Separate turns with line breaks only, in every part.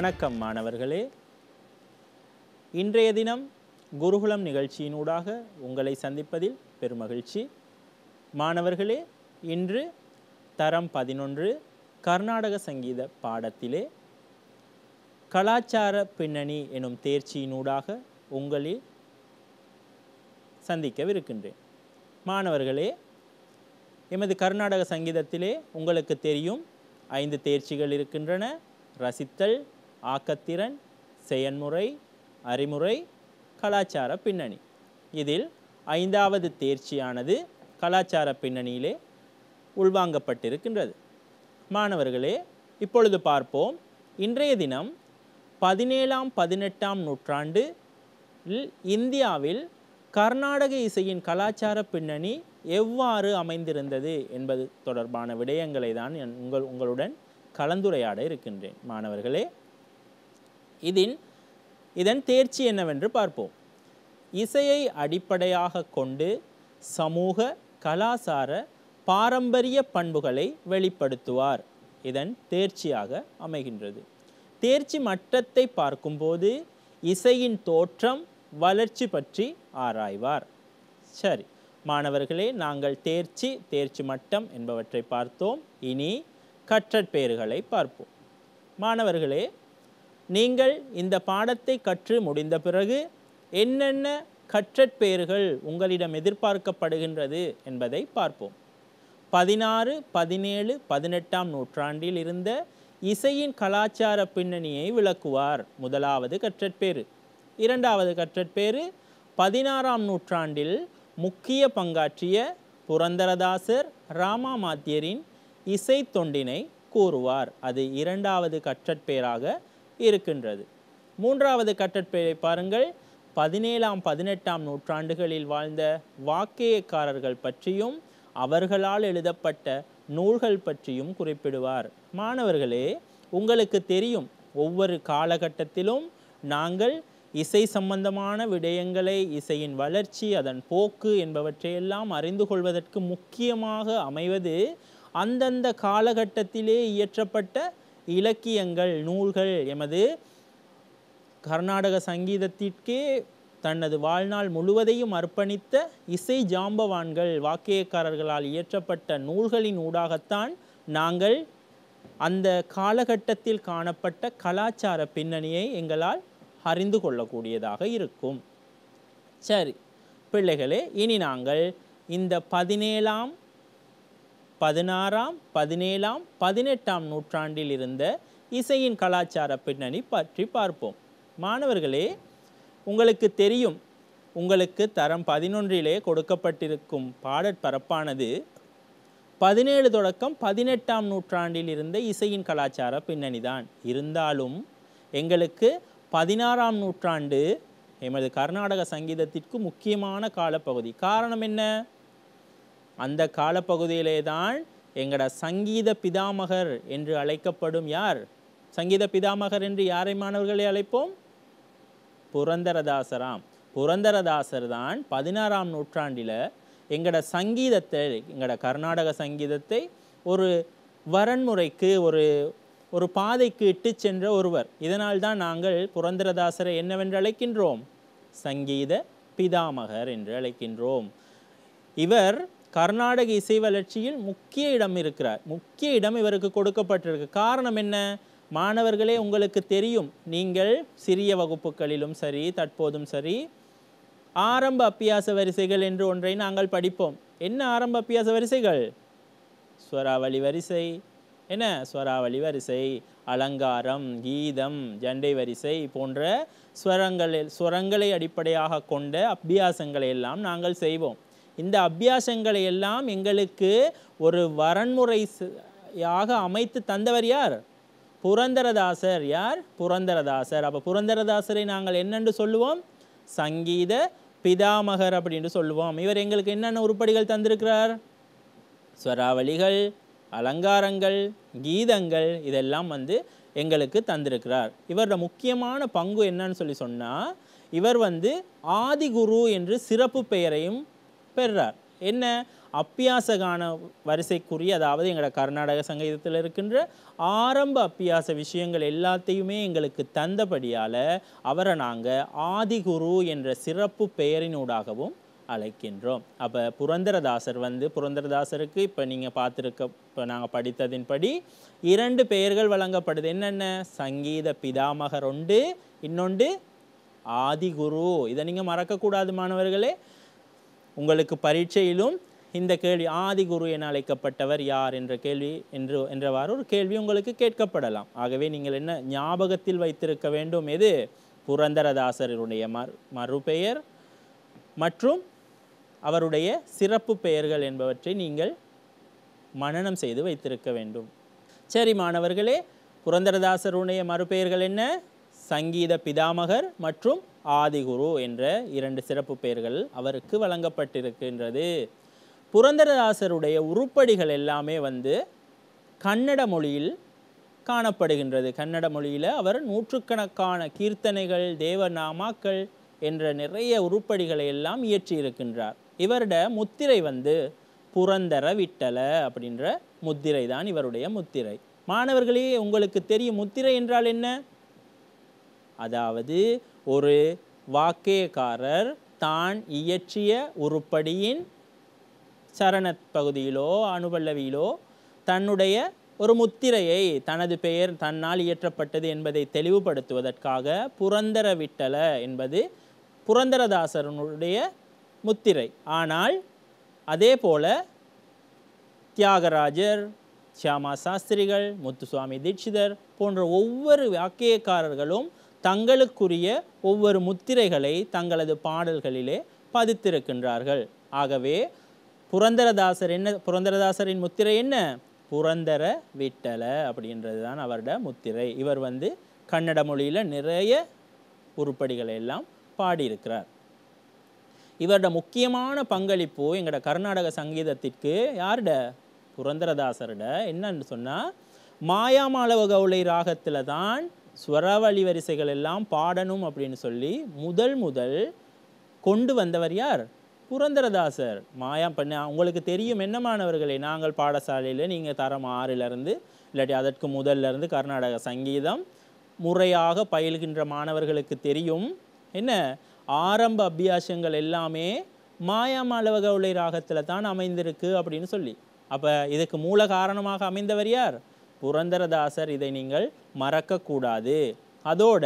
வணக்கம் மாணவர்களே இன்றைய தினம் குருகுலம் நிகழ்ச்சியினூடாக உங்களை சந்திப்பதில் பெருமகிழ்ச்சி மாணவர்களே இன்று தரம் பதினொன்று கர்நாடக சங்கீத பாடத்திலே கலாச்சார பின்னணி எனும் தேர்ச்சியினூடாக உங்களில் சந்திக்கவிருக்கின்றேன் மாணவர்களே எமது கர்நாடக சங்கீதத்திலே உங்களுக்கு தெரியும் ஐந்து தேர்ச்சிகள் இருக்கின்றன ரசித்தல் ஆக்கத்திறன் செயன்முறை அறிமுறை கலாச்சார பின்னணி இதில் ஐந்தாவது தேர்ச்சியானது கலாச்சார பின்னணியிலே உள்வாங்கப்பட்டிருக்கின்றது மாணவர்களே இப்பொழுது பார்ப்போம் இன்றைய தினம் பதினேழாம் பதினெட்டாம் நூற்றாண்டு இந்தியாவில் கர்நாடக இசையின் கலாச்சார பின்னணி எவ்வாறு அமைந்திருந்தது என்பது தொடர்பான விடயங்களை தான் உங்கள் உங்களுடன் கலந்துரையாட இருக்கின்றேன் மாணவர்களே இதின் இதன் தேர்ச்சி என்னவென்று பார்ப்போம் இசையை அடிப்படையாக கொண்டு சமூக கலாசார பாரம்பரிய பண்புகளை வெளிப்படுத்துவார் இதன் தேர்ச்சியாக அமைகின்றது தேர்ச்சி மட்டத்தை பார்க்கும்போது இசையின் தோற்றம் வளர்ச்சி பற்றி ஆராய்வார் சரி மாணவர்களே நாங்கள் தேர்ச்சி தேர்ச்சி மட்டம் என்பவற்றை பார்த்தோம் இனி கற்றற்பெயர்களை பார்ப்போம் மாணவர்களே நீங்கள் இந்த பாடத்தை கற்று முடிந்த பிறகு என்னென்ன கற்றற்பெயர்கள் உங்களிடம் எதிர்பார்க்கப்படுகின்றது என்பதை பார்ப்போம் பதினாறு பதினேழு பதினெட்டாம் நூற்றாண்டில் இருந்த இசையின் கலாச்சார பின்னணியை விளக்குவார் முதலாவது கற்றற்பேறு இரண்டாவது கற்றற்பேறு பதினாறாம் நூற்றாண்டில் முக்கிய பங்காற்றிய புரந்தரதாசர் ராமாமாத்தியரின் இசை தொண்டினை கூறுவார் அது இரண்டாவது கற்றற்பேராக இருக்கின்றது மூன்றாவது கட்டப்பிழை பாருங்கள் பதினேழாம் பதினெட்டாம் நூற்றாண்டுகளில் வாழ்ந்த வாக்கியக்காரர்கள் பற்றியும் அவர்களால் எழுதப்பட்ட நூல்கள் பற்றியும் குறிப்பிடுவார் மாணவர்களே உங்களுக்கு தெரியும் ஒவ்வொரு காலகட்டத்திலும் நாங்கள் இசை சம்பந்தமான விடயங்களை இசையின் வளர்ச்சி அதன் போக்கு என்பவற்றையெல்லாம் அறிந்து கொள்வதற்கு முக்கியமாக அமைவது அந்தந்த காலகட்டத்திலே இயற்றப்பட்ட இலக்கியங்கள் நூல்கள் எமது கர்நாடக சங்கீதத்திற்கே தனது வாழ்நாள் முழுவதையும் அர்ப்பணித்த இசை ஜாம்பவான்கள் வாக்கியக்காரர்களால் இயற்றப்பட்ட நூல்களின் ஊடாகத்தான் நாங்கள் அந்த காலகட்டத்தில் காணப்பட்ட கலாச்சார பின்னணியை எங்களால் அறிந்து கொள்ளக்கூடியதாக இருக்கும் சரி பிள்ளைகளே இனி நாங்கள் இந்த பதினேழாம் பதினாறாம் பதினேழாம் பதினெட்டாம் நூற்றாண்டில் இருந்த இசையின் கலாச்சார பின்னணி பற்றி பார்ப்போம் மாணவர்களே உங்களுக்கு தெரியும் உங்களுக்கு தரம் பதினொன்றிலே கொடுக்கப்பட்டிருக்கும் பாடற்பரப்பானது பதினேழு தொடக்கம் பதினெட்டாம் நூற்றாண்டில் இருந்த இசையின் கலாச்சார பின்னணி தான் இருந்தாலும் எங்களுக்கு பதினாறாம் நூற்றாண்டு எமது கர்நாடக சங்கீதத்திற்கு முக்கியமான காலப்பகுதி காரணம் என்ன அந்த காலப்பகுதியிலே தான் எங்களோட சங்கீத பிதாமகர் என்று அழைக்கப்படும் யார் சங்கீத பிதாமகர் என்று யாரை மாணவர்களை அழைப்போம் புரந்தரதாசராம் புரந்தரதாசர் தான் பதினாறாம் நூற்றாண்டில் எங்களோட சங்கீதத்தை எங்களோட கர்நாடக சங்கீதத்தை ஒரு வரன்முறைக்கு ஒரு ஒரு பாதைக்கு இட்டு சென்ற ஒருவர் இதனால் தான் நாங்கள் புரந்தரதாசரை என்னவென்று அழைக்கின்றோம் சங்கீத பிதாமகர் என்று அழைக்கின்றோம் இவர் கர்நாடக இசை வளர்ச்சியில் முக்கிய இடம் இருக்கிறார் முக்கிய இடம் இவருக்கு கொடுக்கப்பட்டிருக்கு காரணம் என்ன மாணவர்களே உங்களுக்கு தெரியும் நீங்கள் சிறிய வகுப்புகளிலும் சரி தற்போதும் சரி ஆரம்ப அப்பியாச வரிசைகள் என்று ஒன்றை நாங்கள் படிப்போம் என்ன ஆரம்ப அப்பியாச வரிசைகள் ஸ்வராவளி வரிசை என்ன ஸ்வராவளி வரிசை அலங்காரம் கீதம் ஜண்டை வரிசை போன்ற ஸ்வரங்களில் ஸ்வரங்களை அடிப்படையாக கொண்ட அபியாசங்களை எல்லாம் நாங்கள் செய்வோம் இந்த அபியாசங்களை எல்லாம் எங்களுக்கு ஒரு வரன்முறையாக அமைத்து தந்தவர் யார் புரந்தரதாசர் யார் புரந்தரதாசர் அப்போ புரந்தரதாசரை நாங்கள் என்னென்று சொல்லுவோம் சங்கீத பிதாமகர் அப்படின்னு சொல்லுவோம் இவர் எங்களுக்கு என்னென்ன உருப்படிகள் தந்திருக்கிறார் ஸ்வராவளிகள் அலங்காரங்கள் கீதங்கள் இதெல்லாம் வந்து எங்களுக்கு தந்திருக்கிறார் இவரோட முக்கியமான பங்கு என்னன்னு சொல்லி சொன்னால் இவர் வந்து ஆதிகுரு என்று சிறப்பு பெயரையும் பெறுறார் என்ன அப்பியாசகான வரிசைக்குரிய அதாவது எங்களோட கர்நாடக சங்கீதத்தில் இருக்கின்ற ஆரம்ப அப்பியாச விஷயங்கள் எல்லாத்தையுமே எங்களுக்கு தந்தபடியால் அவரை நாங்கள் ஆதிகுரு என்ற சிறப்பு பெயரினூடாகவும் அழைக்கின்றோம் அப்போ புரந்தரதாசர் வந்து புரந்தரதாசருக்கு இப்போ நீங்கள் பார்த்துருக்க இப்போ நாங்கள் படித்ததின்படி இரண்டு பெயர்கள் வழங்கப்படுது என்னென்ன சங்கீத பிதாமகர் ஒன்று இன்னொன்று ஆதிகுரு இதை நீங்கள் மறக்கக்கூடாது மாணவர்களே உங்களுக்கு பரீட்சையிலும் இந்த கேள்வி ஆதி குரு என அழைக்கப்பட்டவர் யார் என்ற கேள்வி என்று என்றவாறு ஒரு கேள்வி உங்களுக்கு கேட்கப்படலாம் ஆகவே நீங்கள் என்ன ஞாபகத்தில் வைத்திருக்க வேண்டும் எது புரந்தரதாசருடைய மறு மறுபெயர் மற்றும் அவருடைய சிறப்பு பெயர்கள் என்பவற்றை நீங்கள் மனனம் செய்து வைத்திருக்க வேண்டும் சரி மாணவர்களே புரந்தரதாசருடைய மறுபெயர்கள் என்ன சங்கீத பிதாமகர் மற்றும் ஆதிகுரு என்ற இரண்டு சிறப்பு பெயர்கள் அவருக்கு வழங்கப்பட்டிருக்கின்றது புரந்தரதாசருடைய உருப்படிகள் எல்லாமே வந்து கன்னட மொழியில் காணப்படுகின்றது கன்னட மொழியில் அவர் நூற்றுக்கணக்கான கீர்த்தனைகள் தேவநாமாக்கள் என்ற நிறைய உருப்படிகளை எல்லாம் இயற்றியிருக்கின்றார் இவருட முத்திரை வந்து புரந்தர விட்டல அப்படின்ற முத்திரை தான் இவருடைய முத்திரை மாணவர்களே உங்களுக்கு தெரியும் முத்திரை என்றால் என்ன அதாவது ஒரு வாக்கியக்காரர் தான் இயற்றிய உருப்படியின் சரண பகுதியிலோ அணுபல்லவியிலோ தன்னுடைய ஒரு முத்திரையை தனது பெயர் தன்னால் இயற்றப்பட்டது என்பதை தெளிவுபடுத்துவதற்காக புரந்தர விட்டல என்பது புரந்தரதாசரனுடைய முத்திரை ஆனால் அதே போல தியாகராஜர் சியாமா சாஸ்திரிகள் முத்துசுவாமி தீட்சிதர் போன்ற ஒவ்வொரு வாக்கியக்காரர்களும் தங்களுக்குரிய ஒவ்வொரு முத்திரைகளை தங்களது பாடல்களிலே பதித்திருக்கின்றார்கள் ஆகவே புரந்தரதாசர் என்ன புரந்தரதாசரின் முத்திரை என்ன புரந்தர விட்டல அப்படின்றது தான் அவரோட முத்திரை இவர் வந்து கன்னட மொழியில் நிறைய உருப்படிகளை எல்லாம் பாடியிருக்கிறார் இவரோட முக்கியமான பங்களிப்பு எங்களோட கர்நாடக சங்கீதத்திற்கு யாருட புரந்தரதாசரோட என்னன்னு சொன்னால் மாயாமாலவ கவுளை ராகத்தில் தான் ஸ்வரவழி வரிசைகள் எல்லாம் பாடணும் அப்படின்னு சொல்லி முதல் முதல் கொண்டு வந்தவர் யார் புரந்தரதாசர் மாயா பண்ண உங்களுக்கு தெரியும் என்ன மாணவர்களே நாங்கள் பாடசாலையில் நீங்கள் தரம் ஆறிலிருந்து இல்லாட்டி அதற்கு முதல்லேருந்து கர்நாடக சங்கீதம் முறையாக பயில்கின்ற மாணவர்களுக்கு தெரியும் என்ன ஆரம்ப அபியாசங்கள் எல்லாமே மாயா மாலவக உலை ராகத்தில் தான் அமைந்திருக்கு அப்படின்னு சொல்லி அப்போ இதுக்கு மூல காரணமாக அமைந்தவர் யார் புரந்தரதாசர் இதை நீங்கள் மறக்கக்கூடாது அதோட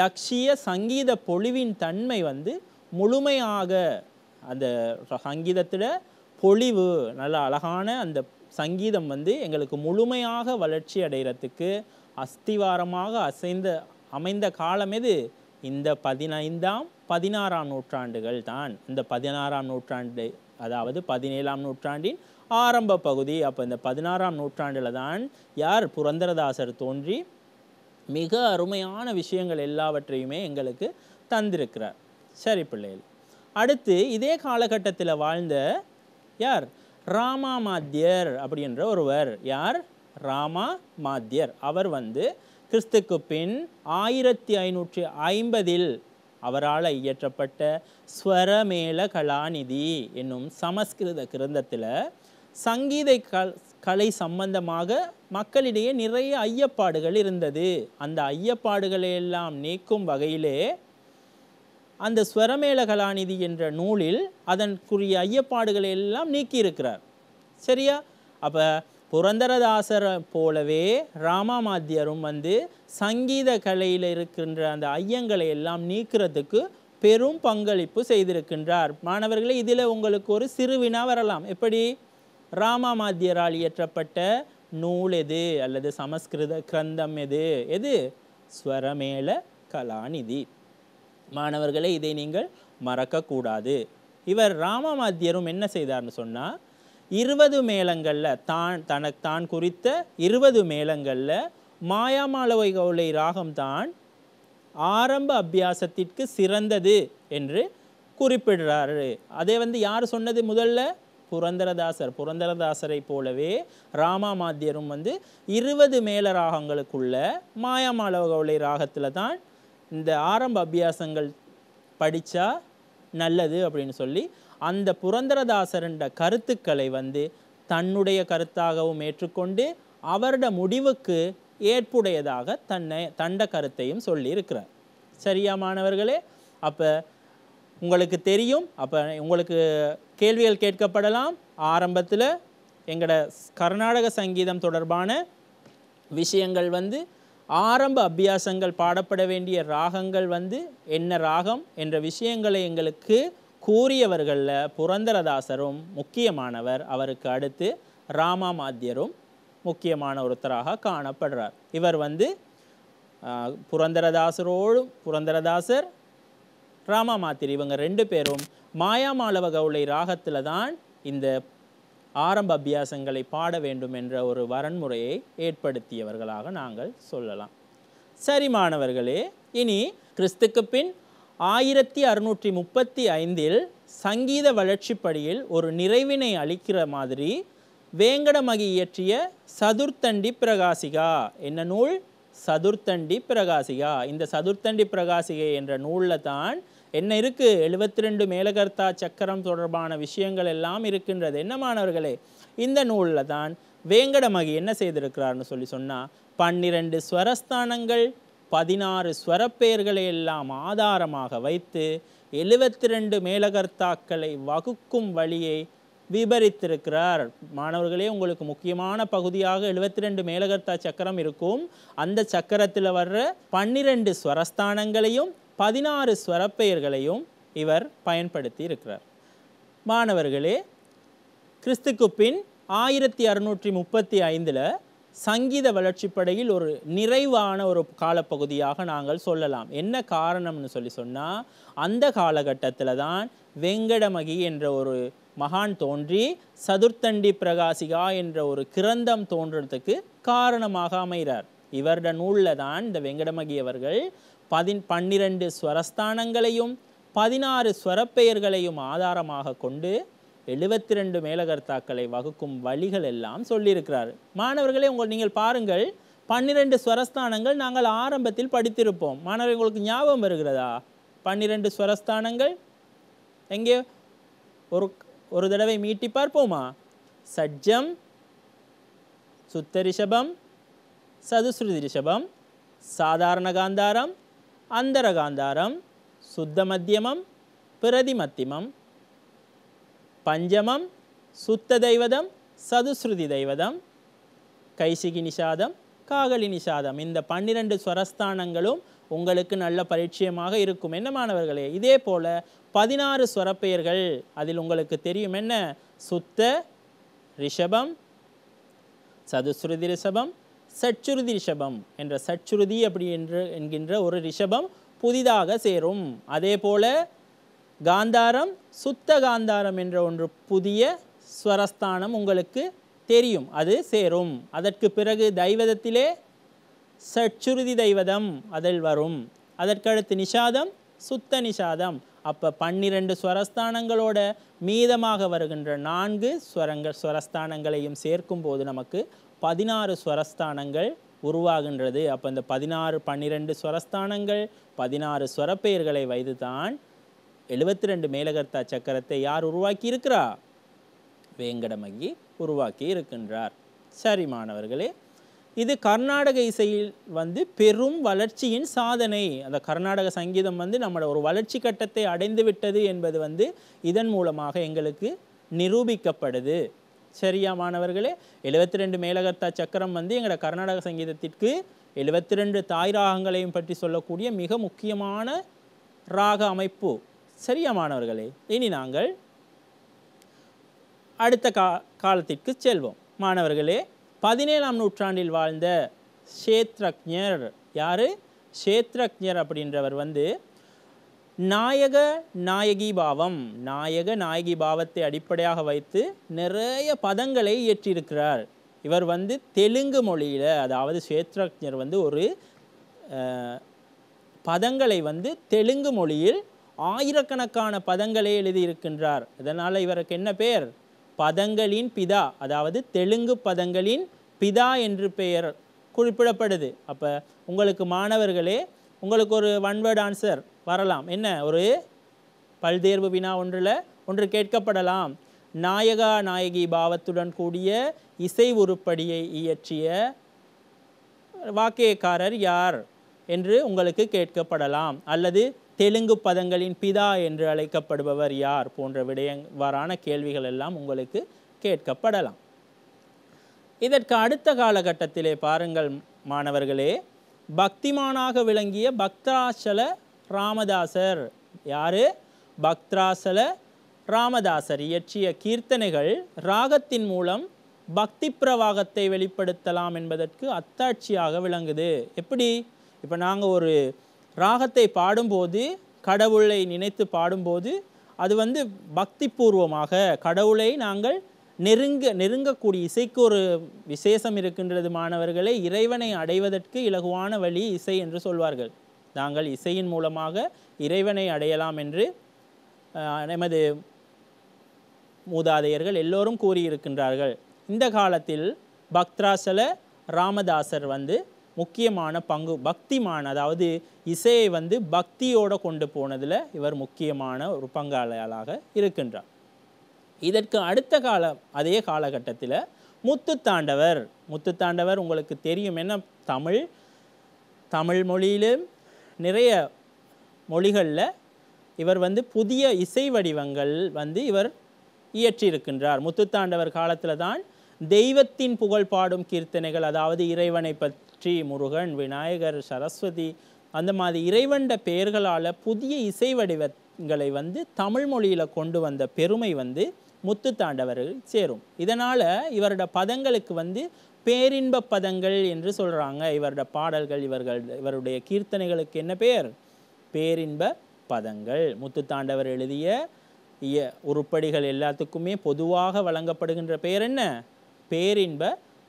லட்சிய சங்கீத பொழிவின் தன்மை வந்து முழுமையாக அந்த சங்கீதத்தில் பொழிவு நல்ல அழகான அந்த சங்கீதம் வந்து எங்களுக்கு முழுமையாக வளர்ச்சி அடைகிறதுக்கு அஸ்திவாரமாக அசைந்த அமைந்த காலம் எது இந்த பதினைந்தாம் பதினாறாம் நூற்றாண்டுகள் தான் இந்த பதினாறாம் நூற்றாண்டு அதாவது பதினேழாம் நூற்றாண்டின் ஆரம்ப பகுதி அப்போ இந்த பதினாறாம் நூற்றாண்டில் தான் யார் புரந்தரதாசர் தோன்றி மிக அருமையான விஷயங்கள் எல்லாவற்றையுமே எங்களுக்கு தந்திருக்கிறார் சரி பிள்ளைகள் அடுத்து இதே காலகட்டத்தில் வாழ்ந்த யார் ராமாமாத்தியர் அப்படின்ற ஒருவர் யார் ராமாமாத்தியர் அவர் வந்து கிறிஸ்துக்கு பின் ஆயிரத்தி ஐநூற்றி ஐம்பதில் அவரால் இயற்றப்பட்ட ஸ்வரமேல கலாநிதி என்னும் சமஸ்கிருத கிரந்தத்தில் சங்கீத கலை சம்பந்தமாக மக்களிடையே நிறைய ஐயப்பாடுகள் இருந்தது அந்த ஐயப்பாடுகளை எல்லாம் நீக்கும் வகையிலே அந்த ஸ்வரமேளகலாநிதி என்ற நூலில் அதற்குரிய ஐயப்பாடுகளை எல்லாம் நீக்கியிருக்கிறார் சரியா அப்போ புரந்தரதாசரை போலவே ராமாமாத்தியரும் வந்து சங்கீத கலையில் இருக்கின்ற அந்த ஐயங்களை எல்லாம் நீக்கிறதுக்கு பெரும் பங்களிப்பு செய்திருக்கின்றார் மாணவர்களே இதில் உங்களுக்கு ஒரு சிறு வினா வரலாம் எப்படி ராமாமாத்தியரால் இயற்றப்பட்ட நூல் எது அல்லது சமஸ்கிருத கிரந்தம் எது எது ஸ்வரமேள கலாநிதி மாணவர்களை இதை நீங்கள் மறக்கக்கூடாது இவர் ராமமாத்தியரும் என்ன செய்தார்னு சொன்னால் இருபது மேளங்களில் தான் தனக்கு தான் குறித்த இருபது மேளங்களில் மாயாமாலவை கவுளை ராகம்தான் ஆரம்ப அபியாசத்திற்கு சிறந்தது என்று குறிப்பிடுறாரு அதை வந்து யார் சொன்னது முதல்ல புரந்தரதாசர் புரந்தரதாசரை போலவே ராமாமாத்தியரும் வந்து இருபது மேல ராகங்களுக்குள்ள மாயாமாலவகவுளை ராகத்தில் தான் இந்த ஆரம்ப அபியாசங்கள் படித்தா நல்லது அப்படின்னு சொல்லி அந்த புரந்தரதாசர்ன்ற கருத்துக்களை வந்து தன்னுடைய கருத்தாகவும் ஏற்றுக்கொண்டு அவரோட முடிவுக்கு ஏற்புடையதாக தன்னை தண்ட கருத்தையும் சொல்லியிருக்கிறார் சரியா மாணவர்களே அப்போ உங்களுக்கு தெரியும் அப்போ உங்களுக்கு கேள்விகள் கேட்கப்படலாம் ஆரம்பத்தில் எங்களோட கர்நாடக சங்கீதம் தொடர்பான விஷயங்கள் வந்து ஆரம்ப அபியாசங்கள் பாடப்பட வேண்டிய ராகங்கள் வந்து என்ன ராகம் என்ற விஷயங்களை எங்களுக்கு கூறியவர்களில் புரந்தரதாசரும் முக்கியமானவர் அவருக்கு அடுத்து ராமாமாத்தியரும் முக்கியமான ஒருத்தராக காணப்படுறார் இவர் வந்து புரந்தரதாசரோடும் புரந்தரதாசர் ராமா மாத்திரி இவங்க ரெண்டு பேரும் மாயாமாலவ கவுளை ராகத்தில் தான் இந்த ஆரம்ப அபியாசங்களை பாட வேண்டும் என்ற ஒரு வரன்முறையை ஏற்படுத்தியவர்களாக நாங்கள் சொல்லலாம் சரி மாணவர்களே இனி கிறிஸ்துக்கு பின் ஆயிரத்தி அறுநூற்றி முப்பத்தி ஐந்தில் சங்கீத வளர்ச்சிப்படியில் ஒரு நிறைவினை அளிக்கிற மாதிரி வேங்கடமகி இயற்றிய சதுர்த்தண்டி பிரகாசிகா என்ன நூல் சதுர்த்தண்டி பிரகாசிகா இந்த சதுர்த்தண்டி பிரகாசிகை என்ற நூலில் தான் என்ன இருக்குது எழுபத்தி ரெண்டு மேலகர்த்தா சக்கரம் தொடர்பான விஷயங்கள் எல்லாம் இருக்கின்றது என்ன மாணவர்களே இந்த நூலில் தான் வேங்கடமகி என்ன செய்திருக்கிறார்னு சொல்லி சொன்னால் பன்னிரண்டு ஸ்வரஸ்தானங்கள் பதினாறு ஸ்வரப்பெயர்களை எல்லாம் ஆதாரமாக வைத்து எழுபத்தி ரெண்டு மேலகர்த்தாக்களை வகுக்கும் வழியை விபரித்திருக்கிறார் மாணவர்களே உங்களுக்கு முக்கியமான பகுதியாக எழுபத்தி ரெண்டு மேலகர்த்தா சக்கரம் இருக்கும் அந்த சக்கரத்தில் வர்ற பன்னிரண்டு ஸ்வரஸ்தானங்களையும் பதினாறு ஸ்வரப்பெயர்களையும் இவர் பயன்படுத்தி இருக்கிறார் மாணவர்களே கிறிஸ்துக்கு பின் ஆயிரத்தி அறுநூற்றி முப்பத்தி ஐந்தில் சங்கீத வளர்ச்சிப்படையில் ஒரு நிறைவான ஒரு காலப்பகுதியாக நாங்கள் சொல்லலாம் என்ன காரணம்னு சொல்லி சொன்னால் அந்த காலகட்டத்தில் தான் வெங்கடமகி என்ற ஒரு மகான் தோன்றி சதுர்த்தண்டி பிரகாசிகா என்ற ஒரு கிரந்தம் தோன்றதுக்கு காரணமாக அமைகிறார் இவருட நூலில் தான் இந்த வெங்கடமகி அவர்கள் பதின் பன்னிரண்டு ஸ்வரஸ்தானங்களையும் பதினாறு ஸ்வரப்பெயர்களையும் ஆதாரமாக கொண்டு எழுபத்தி ரெண்டு மேலகர்த்தாக்களை வகுக்கும் வழிகள் எல்லாம் சொல்லியிருக்கிறார் மாணவர்களே உங்கள் நீங்கள் பாருங்கள் பன்னிரெண்டு ஸ்வரஸ்தானங்கள் நாங்கள் ஆரம்பத்தில் படித்திருப்போம் மாணவர்கள் உங்களுக்கு ஞாபகம் வருகிறதா பன்னிரண்டு ஸ்வரஸ்தானங்கள் எங்கே ஒரு ஒரு தடவை மீட்டி பார்ப்போமா சஜ்ஜம் சுத்த ரிஷபம் சதுஸ்ருதி ரிஷபம் சாதாரண காந்தாரம் அந்தரகாந்தாரம் சுத்த மத்தியமம் பஞ்சமம் சுத்த தெய்வதம் சதுஸ்ருதி தெய்வதம் கைசிகி நிஷாதம் காகலி நிஷாதம் இந்த பன்னிரண்டு ஸ்வரஸ்தானங்களும் உங்களுக்கு நல்ல பரிச்சயமாக இருக்கும் என்ன மாணவர்களே இதே போல் பதினாறு ஸ்வரப்பெயர்கள் அதில் உங்களுக்கு தெரியும் என்ன சுத்த ரிஷபம் சதுஸ்ருதி ரிஷபம் சச்சுருதி ரிஷபம் என்ற சச்சுருதி அப்படி என்று என்கின்ற ஒரு ரிஷபம் புதிதாக சேரும் அதே போல காந்தாரம் சுத்த காந்தாரம் என்ற ஒன்று புதிய ஸ்வரஸ்தானம் உங்களுக்கு தெரியும் அது சேரும் அதற்கு பிறகு தைவதத்திலே சச்சுருதி தெய்வதம் அதில் வரும் அதற்கடுத்து நிஷாதம் சுத்த நிஷாதம் அப்போ பன்னிரண்டு ஸ்வரஸ்தானங்களோட மீதமாக வருகின்ற நான்கு ஸ்வரங்கள் ஸ்வரஸ்தானங்களையும் சேர்க்கும் போது நமக்கு பதினாறு ஸ்வரஸ்தானங்கள் உருவாகின்றது அப்போ இந்த பதினாறு பன்னிரெண்டு ஸ்வரஸ்தானங்கள் பதினாறு ஸ்வரப்பெயர்களை வைத்து தான் எழுபத்தி ரெண்டு மேலகர்த்தா சக்கரத்தை யார் உருவாக்கி இருக்கிறா வேங்கடமகி உருவாக்கி இருக்கின்றார் சரி மாணவர்களே இது கர்நாடக இசையில் வந்து பெரும் வளர்ச்சியின் சாதனை அந்த கர்நாடக சங்கீதம் வந்து நம்மளோட ஒரு வளர்ச்சி கட்டத்தை அடைந்து விட்டது என்பது வந்து இதன் மூலமாக எங்களுக்கு நிரூபிக்கப்படுது சரியா மாணவர்களே எழுபத்தி ரெண்டு மேலகத்தா சக்கரம் வந்து எங்களோட கர்நாடக சங்கீதத்திற்கு எழுபத்தி ரெண்டு தாய் ராகங்களையும் பற்றி சொல்லக்கூடிய மிக முக்கியமான ராக அமைப்பு சரியா மாணவர்களே இனி நாங்கள் அடுத்த கா காலத்திற்கு செல்வோம் மாணவர்களே பதினேழாம் நூற்றாண்டில் வாழ்ந்த ஷேத்ரக்ஞர் யார் ஷேத்ரக்ஞர் அப்படின்றவர் வந்து நாயக நாயகி பாவம் நாயக நாயகி பாவத்தை அடிப்படையாக வைத்து நிறைய பதங்களை இயற்றியிருக்கிறார் இவர் வந்து தெலுங்கு மொழியில் அதாவது சேத்ரஜர் வந்து ஒரு பதங்களை வந்து தெலுங்கு மொழியில் ஆயிரக்கணக்கான பதங்களை எழுதியிருக்கின்றார் இதனால் இவருக்கு என்ன பெயர் பதங்களின் பிதா அதாவது தெலுங்கு பதங்களின் பிதா என்று பெயர் குறிப்பிடப்படுது அப்போ உங்களுக்கு மாணவர்களே உங்களுக்கு ஒரு ஒன் வேர்ட் ஆன்சர் வரலாம் என்ன ஒரு பல்தேர்வு வினா ஒன்றில் ஒன்று கேட்கப்படலாம் நாயகா நாயகி பாவத்துடன் கூடிய இசை உருப்படியை இயற்றிய வாக்கியக்காரர் யார் என்று உங்களுக்கு கேட்கப்படலாம் அல்லது தெலுங்கு பதங்களின் பிதா என்று அழைக்கப்படுபவர் யார் போன்ற விடயவாறான கேள்விகள் எல்லாம் உங்களுக்கு கேட்கப்படலாம் இதற்கு அடுத்த காலகட்டத்திலே பாருங்கள் மாணவர்களே பக்திமானாக விளங்கிய பக்தராச்சல ராமதாசர் யார் பக்திராசல ராமதாசர் இயற்றிய கீர்த்தனைகள் ராகத்தின் மூலம் பக்தி பிரவாகத்தை வெளிப்படுத்தலாம் என்பதற்கு அத்தாட்சியாக விளங்குது எப்படி இப்போ நாங்கள் ஒரு ராகத்தை பாடும்போது கடவுளை நினைத்து பாடும்போது அது வந்து பக்தி பூர்வமாக கடவுளை நாங்கள் நெருங்க நெருங்கக்கூடிய இசைக்கு ஒரு விசேஷம் இருக்கின்றது மாணவர்களே இறைவனை அடைவதற்கு இலகுவான வழி இசை என்று சொல்வார்கள் நாங்கள் இசையின் மூலமாக இறைவனை அடையலாம் என்று நமது மூதாதையர்கள் எல்லோரும் கூறியிருக்கின்றார்கள் இந்த காலத்தில் பக்தராசல ராமதாசர் வந்து முக்கியமான பங்கு பக்திமான அதாவது இசையை வந்து பக்தியோடு கொண்டு போனதில் இவர் முக்கியமான ஒரு பங்காளியாளாக இருக்கின்றார் இதற்கு அடுத்த கால அதே காலகட்டத்தில் முத்துத்தாண்டவர் முத்துத்தாண்டவர் உங்களுக்கு தெரியும் என்ன தமிழ் தமிழ் மொழியிலும் நிறைய மொழிகளில் இவர் வந்து புதிய இசை வடிவங்கள் வந்து இவர் இயற்றியிருக்கின்றார் முத்துத்தாண்டவர் காலத்தில் தான் தெய்வத்தின் புகழ் பாடும் கீர்த்தனைகள் அதாவது இறைவனை பற்றி முருகன் விநாயகர் சரஸ்வதி அந்த மாதிரி இறைவண்ட பெயர்களால் புதிய இசை வடிவங்களை வந்து தமிழ் மொழியில் கொண்டு வந்த பெருமை வந்து தாண்டவர்கள் சேரும் இதனால் இவரோட பதங்களுக்கு வந்து பேரின்ப பதங்கள் என்று சொல்கிறாங்க இவரோட பாடல்கள் இவர்கள் இவருடைய கீர்த்தனைகளுக்கு என்ன பெயர் பேரின்ப பதங்கள் முத்துத்தாண்டவர் எழுதிய உருப்படிகள் எல்லாத்துக்குமே பொதுவாக வழங்கப்படுகின்ற பெயர் என்ன பேரின்ப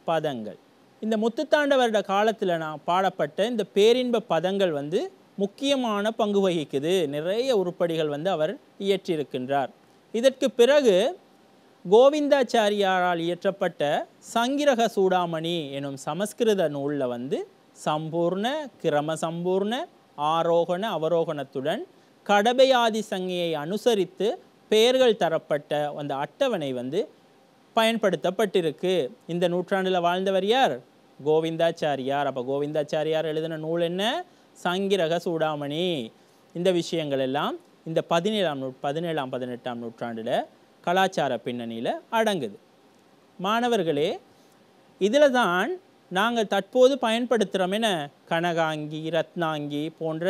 பதங்கள் இந்த முத்துத்தாண்டவரோட காலத்தில் நான் பாடப்பட்ட இந்த பேரின்ப பதங்கள் வந்து முக்கியமான பங்கு வகிக்குது நிறைய உருப்படிகள் வந்து அவர் இயற்றியிருக்கின்றார் இதற்கு பிறகு கோவிந்தாச்சாரியாரால் இயற்றப்பட்ட சங்கிரக சூடாமணி எனும் சமஸ்கிருத நூலில் வந்து சம்பூர்ண கிரம சம்பூர்ண ஆரோகண அவரோகணத்துடன் கடபையாதி சங்கையை அனுசரித்து பெயர்கள் தரப்பட்ட அந்த அட்டவணை வந்து பயன்படுத்தப்பட்டிருக்கு இந்த நூற்றாண்டில் வாழ்ந்தவர் யார் கோவிந்தாச்சாரியார் அப்போ கோவிந்தாச்சாரியார் எழுதின நூல் என்ன சங்கிரக சூடாமணி இந்த விஷயங்கள் எல்லாம் இந்த பதினேழாம் நூ பதினேழாம் பதினெட்டாம் நூற்றாண்டில் கலாச்சார பின்னணியில் அடங்குது மாணவர்களே இதில் தான் நாங்கள் தற்போது பயன்படுத்துகிறோம் என கனகாங்கி ரத்னாங்கி போன்ற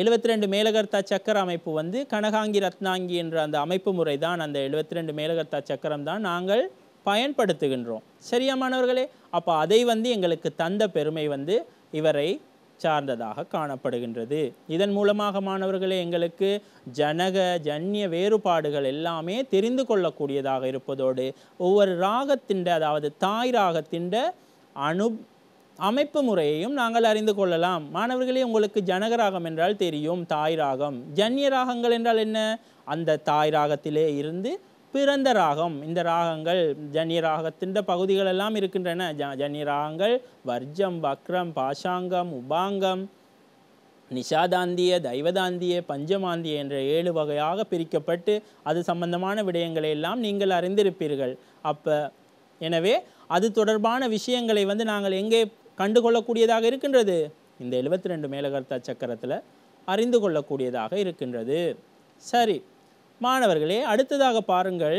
எழுபத்தி ரெண்டு மேலகர்த்தா சக்கர அமைப்பு வந்து கனகாங்கி ரத்னாங்கி என்ற அந்த அமைப்பு முறை தான் அந்த எழுபத்தி ரெண்டு மேலகர்த்தா சக்கரம் தான் நாங்கள் பயன்படுத்துகின்றோம் சரியா மாணவர்களே அப்போ அதை வந்து எங்களுக்கு தந்த பெருமை வந்து இவரை சார்ந்ததாக காணப்படுகின்றது இதன் மூலமாக மாணவர்களே எங்களுக்கு ஜனக ஜன்ய வேறுபாடுகள் எல்லாமே தெரிந்து கொள்ளக்கூடியதாக இருப்பதோடு ஒவ்வொரு ராகத்தின் அதாவது தாய் ராகத்தின் அணு அமைப்பு முறையையும் நாங்கள் அறிந்து கொள்ளலாம் மாணவர்களே உங்களுக்கு ஜனக ராகம் என்றால் தெரியும் தாய் ராகம் ஜன்ய ராகங்கள் என்றால் என்ன அந்த தாய் ராகத்திலே இருந்து பிறந்த ராகம் இந்த ராகங்கள் ஜன்னிய பகுதிகள் பகுதிகளெல்லாம் இருக்கின்றன ஜ ஜன்னிய ராகங்கள் வர்ஜம் வக்ரம் பாஷாங்கம் உபாங்கம் நிஷாதாந்திய தைவதாந்திய பஞ்சமாந்திய என்ற ஏழு வகையாக பிரிக்கப்பட்டு அது சம்பந்தமான விடயங்களை எல்லாம் நீங்கள் அறிந்திருப்பீர்கள் அப்போ எனவே அது தொடர்பான விஷயங்களை வந்து நாங்கள் எங்கே கண்டுகொள்ளக்கூடியதாக இருக்கின்றது இந்த எழுபத்தி ரெண்டு மேலகர்த்தா சக்கரத்தில் அறிந்து கொள்ளக்கூடியதாக இருக்கின்றது சரி மாணவர்களே அடுத்ததாக பாருங்கள்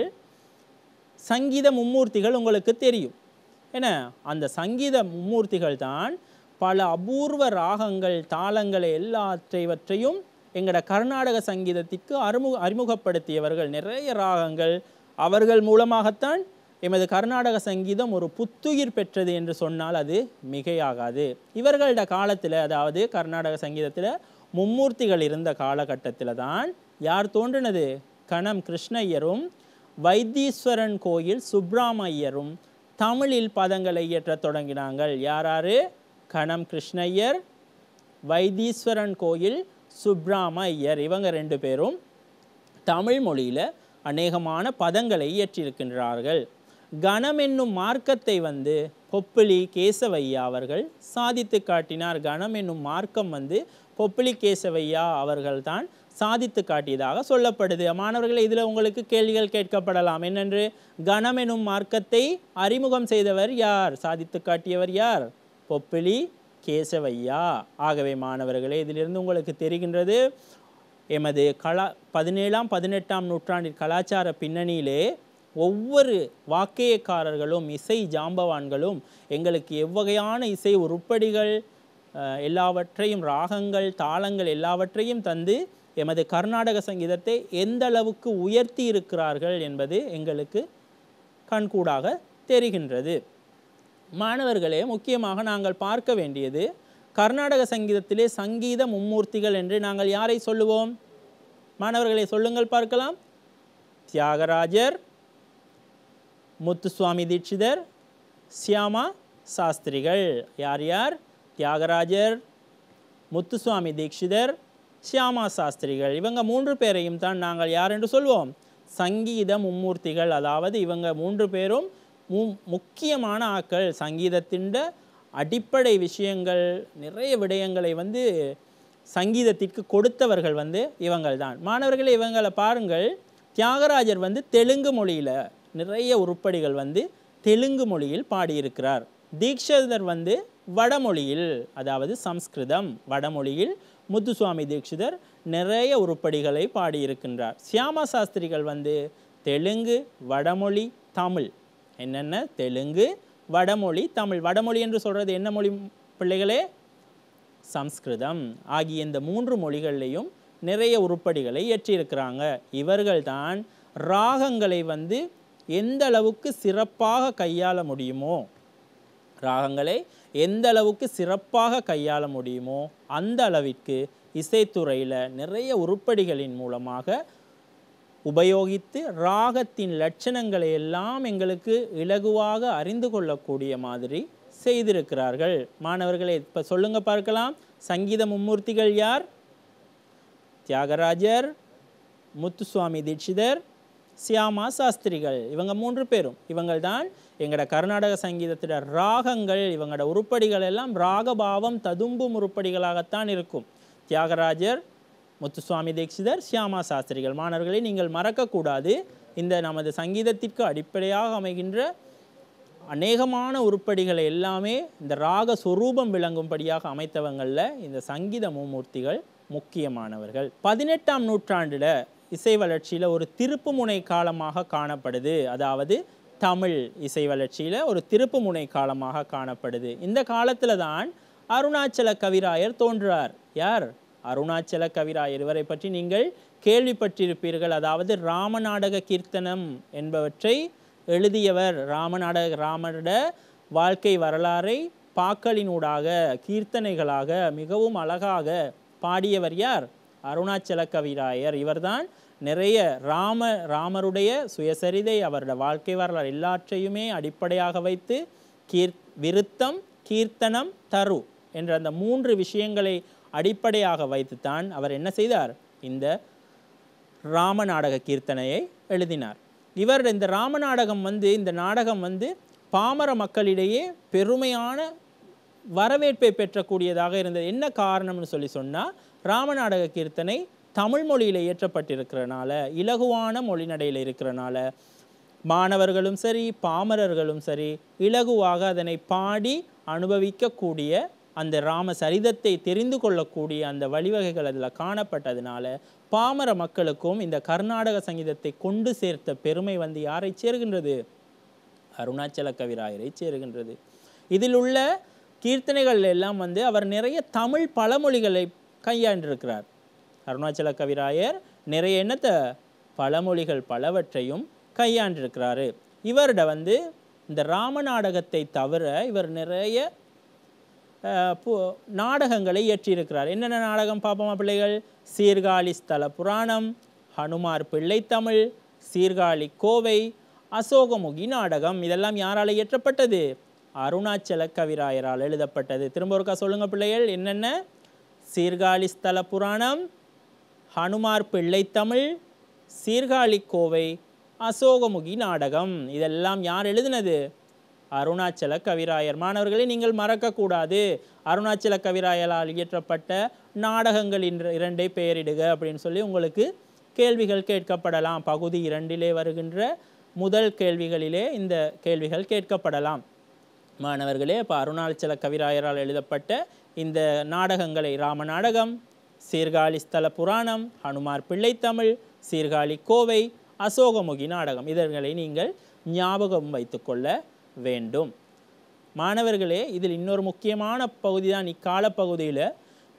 சங்கீத மும்மூர்த்திகள் உங்களுக்கு தெரியும் என்ன அந்த சங்கீத மும்மூர்த்திகள் தான் பல அபூர்வ ராகங்கள் தாளங்கள் எல்லாற்றைவற்றையும் எங்களோட கர்நாடக சங்கீதத்திற்கு அறிமுக அறிமுகப்படுத்தியவர்கள் நிறைய ராகங்கள் அவர்கள் மூலமாகத்தான் எமது கர்நாடக சங்கீதம் ஒரு புத்துயிர் பெற்றது என்று சொன்னால் அது மிகையாகாது இவர்களிட காலத்தில் அதாவது கர்நாடக சங்கீதத்தில் மும்மூர்த்திகள் இருந்த காலகட்டத்தில் தான் யார் தோன்றினது கணம் கிருஷ்ணய்யரும் வைத்தீஸ்வரன் கோயில் சுப்பிராமையரும் தமிழில் பதங்களை இயற்றத் தொடங்கினாங்கள் யாராரு கணம் கிருஷ்ணய்யர் வைத்தீஸ்வரன் கோயில் சுப்ராம ஐயர் இவங்க ரெண்டு பேரும் தமிழ் மொழியில் அநேகமான பதங்களை இயற்றியிருக்கின்றார்கள் கணம் என்னும் மார்க்கத்தை வந்து பொப்புளி கேசவையா அவர்கள் சாதித்து காட்டினார் கணம் என்னும் மார்க்கம் வந்து பொப்புளி கேசவையா அவர்கள்தான் சாதித்து காட்டியதாக சொல்லப்படுது மாணவர்களை இதில் உங்களுக்கு கேள்விகள் கேட்கப்படலாம் என்னென்று கணம் எனும் மார்க்கத்தை அறிமுகம் செய்தவர் யார் சாதித்து காட்டியவர் யார் பொப்பிலி கேசவையா ஆகவே மாணவர்களே இதிலிருந்து உங்களுக்கு தெரிகின்றது எமது கலா பதினேழாம் பதினெட்டாம் நூற்றாண்டின் கலாச்சார பின்னணியிலே ஒவ்வொரு வாக்கியக்காரர்களும் இசை ஜாம்பவான்களும் எங்களுக்கு எவ்வகையான இசை உருப்படிகள் எல்லாவற்றையும் ராகங்கள் தாளங்கள் எல்லாவற்றையும் தந்து எமது கர்நாடக சங்கீதத்தை எந்த அளவுக்கு உயர்த்தி இருக்கிறார்கள் என்பது எங்களுக்கு கண்கூடாக தெரிகின்றது மாணவர்களே முக்கியமாக நாங்கள் பார்க்க வேண்டியது கர்நாடக சங்கீதத்திலே சங்கீத மும்மூர்த்திகள் என்று நாங்கள் யாரை சொல்லுவோம் மாணவர்களை சொல்லுங்கள் பார்க்கலாம் தியாகராஜர் முத்துசுவாமி தீட்சிதர் சியாமா சாஸ்திரிகள் யார் யார் தியாகராஜர் முத்துசுவாமி தீட்சிதர் ஷியாமா சாஸ்திரிகள் இவங்க மூன்று பேரையும் தான் நாங்கள் யார் என்று சொல்வோம் சங்கீத மும்மூர்த்திகள் அதாவது இவங்க மூன்று பேரும் மு முக்கியமான ஆக்கள் சங்கீதத்தின் அடிப்படை விஷயங்கள் நிறைய விடயங்களை வந்து சங்கீதத்திற்கு கொடுத்தவர்கள் வந்து இவங்கள் தான் மாணவர்களை இவங்களை பாருங்கள் தியாகராஜர் வந்து தெலுங்கு மொழியில் நிறைய உருப்படிகள் வந்து தெலுங்கு மொழியில் பாடியிருக்கிறார் தீக்ஷதர் வந்து வடமொழியில் அதாவது சம்ஸ்கிருதம் வடமொழியில் முத்துசுவாமி தீட்சிதர் நிறைய உருப்படிகளை பாடியிருக்கின்றார் சியாமா சாஸ்திரிகள் வந்து தெலுங்கு வடமொழி தமிழ் என்னென்ன தெலுங்கு வடமொழி தமிழ் வடமொழி என்று சொல்கிறது என்ன மொழி பிள்ளைகளே சம்ஸ்கிருதம் ஆகிய இந்த மூன்று மொழிகள்லேயும் நிறைய உருப்படிகளை ஏற்றியிருக்கிறாங்க இவர்கள்தான் ராகங்களை வந்து எந்த அளவுக்கு சிறப்பாக கையாள முடியுமோ ராகங்களை எந்த அளவுக்கு சிறப்பாக கையாள முடியுமோ அந்த அளவிற்கு இசைத்துறையில் நிறைய உருப்படிகளின் மூலமாக உபயோகித்து ராகத்தின் லட்சணங்களை எல்லாம் எங்களுக்கு இலகுவாக அறிந்து கொள்ளக்கூடிய மாதிரி செய்திருக்கிறார்கள் மாணவர்களை இப்போ சொல்லுங்க பார்க்கலாம் சங்கீத மும்மூர்த்திகள் யார் தியாகராஜர் முத்துசுவாமி தீட்சிதர் சியாமா சாஸ்திரிகள் இவங்க மூன்று பேரும் இவங்கள்தான் எங்களோட கர்நாடக சங்கீதத்தில் ராகங்கள் இவங்களோட உருப்படிகள் எல்லாம் ராகபாவம் ததும்பும் உருப்படிகளாகத்தான் இருக்கும் தியாகராஜர் முத்துசுவாமி தீட்சிதர் சியாமா சாஸ்திரிகள் மாணவர்களை நீங்கள் மறக்கக்கூடாது இந்த நமது சங்கீதத்திற்கு அடிப்படையாக அமைகின்ற அநேகமான உருப்படிகளை எல்லாமே இந்த ராக சொரூபம் விளங்கும்படியாக அமைத்தவங்களில் இந்த சங்கீத மூமூர்த்திகள் முக்கியமானவர்கள் பதினெட்டாம் நூற்றாண்டில் இசை வளர்ச்சியில் ஒரு திருப்புமுனை காலமாக காணப்படுது அதாவது தமிழ் இசை வளர்ச்சியில் ஒரு திருப்பு முனை காலமாக காணப்படுது இந்த காலத்தில் தான் அருணாச்சல கவிராயர் தோன்றார் யார் அருணாச்சல கவிராயர் இவரை பற்றி நீங்கள் கேள்விப்பட்டிருப்பீர்கள் அதாவது ராமநாடக கீர்த்தனம் என்பவற்றை எழுதியவர் ராமநாடக ராமனோட வாழ்க்கை வரலாறை பாக்களினூடாக கீர்த்தனைகளாக மிகவும் அழகாக பாடியவர் யார் அருணாச்சல கவிராயர் இவர்தான் நிறைய ராம ராமருடைய சுயசரிதை அவரோட வாழ்க்கை வரலாறு எல்லாற்றையுமே அடிப்படையாக வைத்து கீர் விருத்தம் கீர்த்தனம் தரு என்ற அந்த மூன்று விஷயங்களை அடிப்படையாக வைத்துத்தான் அவர் என்ன செய்தார் இந்த ராம நாடக கீர்த்தனையை எழுதினார் இவர் இந்த ராம நாடகம் வந்து இந்த நாடகம் வந்து பாமர மக்களிடையே பெருமையான வரவேற்பை பெற்றக்கூடியதாக இருந்தது என்ன காரணம்னு சொல்லி சொன்னால் ராம நாடக கீர்த்தனை தமிழ் மொழியில் இயற்றப்பட்டிருக்கிறனால இலகுவான மொழிநடையில் இருக்கிறனால மாணவர்களும் சரி பாமரர்களும் சரி இலகுவாக அதனை பாடி அனுபவிக்கக்கூடிய அந்த ராம சரிதத்தை தெரிந்து கொள்ளக்கூடிய அந்த வழிவகைகள் அதில் காணப்பட்டதுனால பாமர மக்களுக்கும் இந்த கர்நாடக சங்கீதத்தை கொண்டு சேர்த்த பெருமை வந்து யாரை சேருகின்றது அருணாச்சல கவிராயரை சேருகின்றது இதில் உள்ள கீர்த்தனைகள் எல்லாம் வந்து அவர் நிறைய தமிழ் பழமொழிகளை கையாண்டிருக்கிறார் அருணாச்சல கவிராயர் நிறைய என்னத்தை பழமொழிகள் பலவற்றையும் கையாண்டிருக்கிறாரு இவரிட வந்து இந்த ராம நாடகத்தை தவிர இவர் நிறைய நாடகங்களை இயற்றியிருக்கிறார் என்னென்ன நாடகம் பார்ப்போமா பிள்ளைகள் சீர்காழி ஸ்தல புராணம் ஹனுமார் பிள்ளை தமிழ் சீர்காழி கோவை அசோகமுகி நாடகம் இதெல்லாம் யாரால் இயற்றப்பட்டது அருணாச்சல கவிராயரால் எழுதப்பட்டது திரும்ப ஒருக்கா சொல்லுங்கள் பிள்ளைகள் என்னென்ன சீர்காழி ஸ்தல புராணம் ஹனுமார் பிள்ளைத்தமிழ் கோவை அசோகமுகி நாடகம் இதெல்லாம் யார் எழுதினது அருணாச்சல கவிராயர் மாணவர்களை நீங்கள் மறக்கக்கூடாது அருணாச்சல கவிராயலால் இயற்றப்பட்ட நாடகங்கள் இன்று இரண்டை பெயரிடுக அப்படின்னு சொல்லி உங்களுக்கு கேள்விகள் கேட்கப்படலாம் பகுதி இரண்டிலே வருகின்ற முதல் கேள்விகளிலே இந்த கேள்விகள் கேட்கப்படலாம் மாணவர்களே இப்போ அருணாச்சல கவிராயரால் எழுதப்பட்ட இந்த நாடகங்களை ராம நாடகம் சீர்காழி ஸ்தல புராணம் ஹனுமார் பிள்ளை தமிழ் சீர்காழி கோவை அசோகமுகி நாடகம் இதர்களை நீங்கள் ஞாபகம் வைத்துக்கொள்ள வேண்டும் மாணவர்களே இதில் இன்னொரு முக்கியமான பகுதி தான் இக்கால பகுதியில்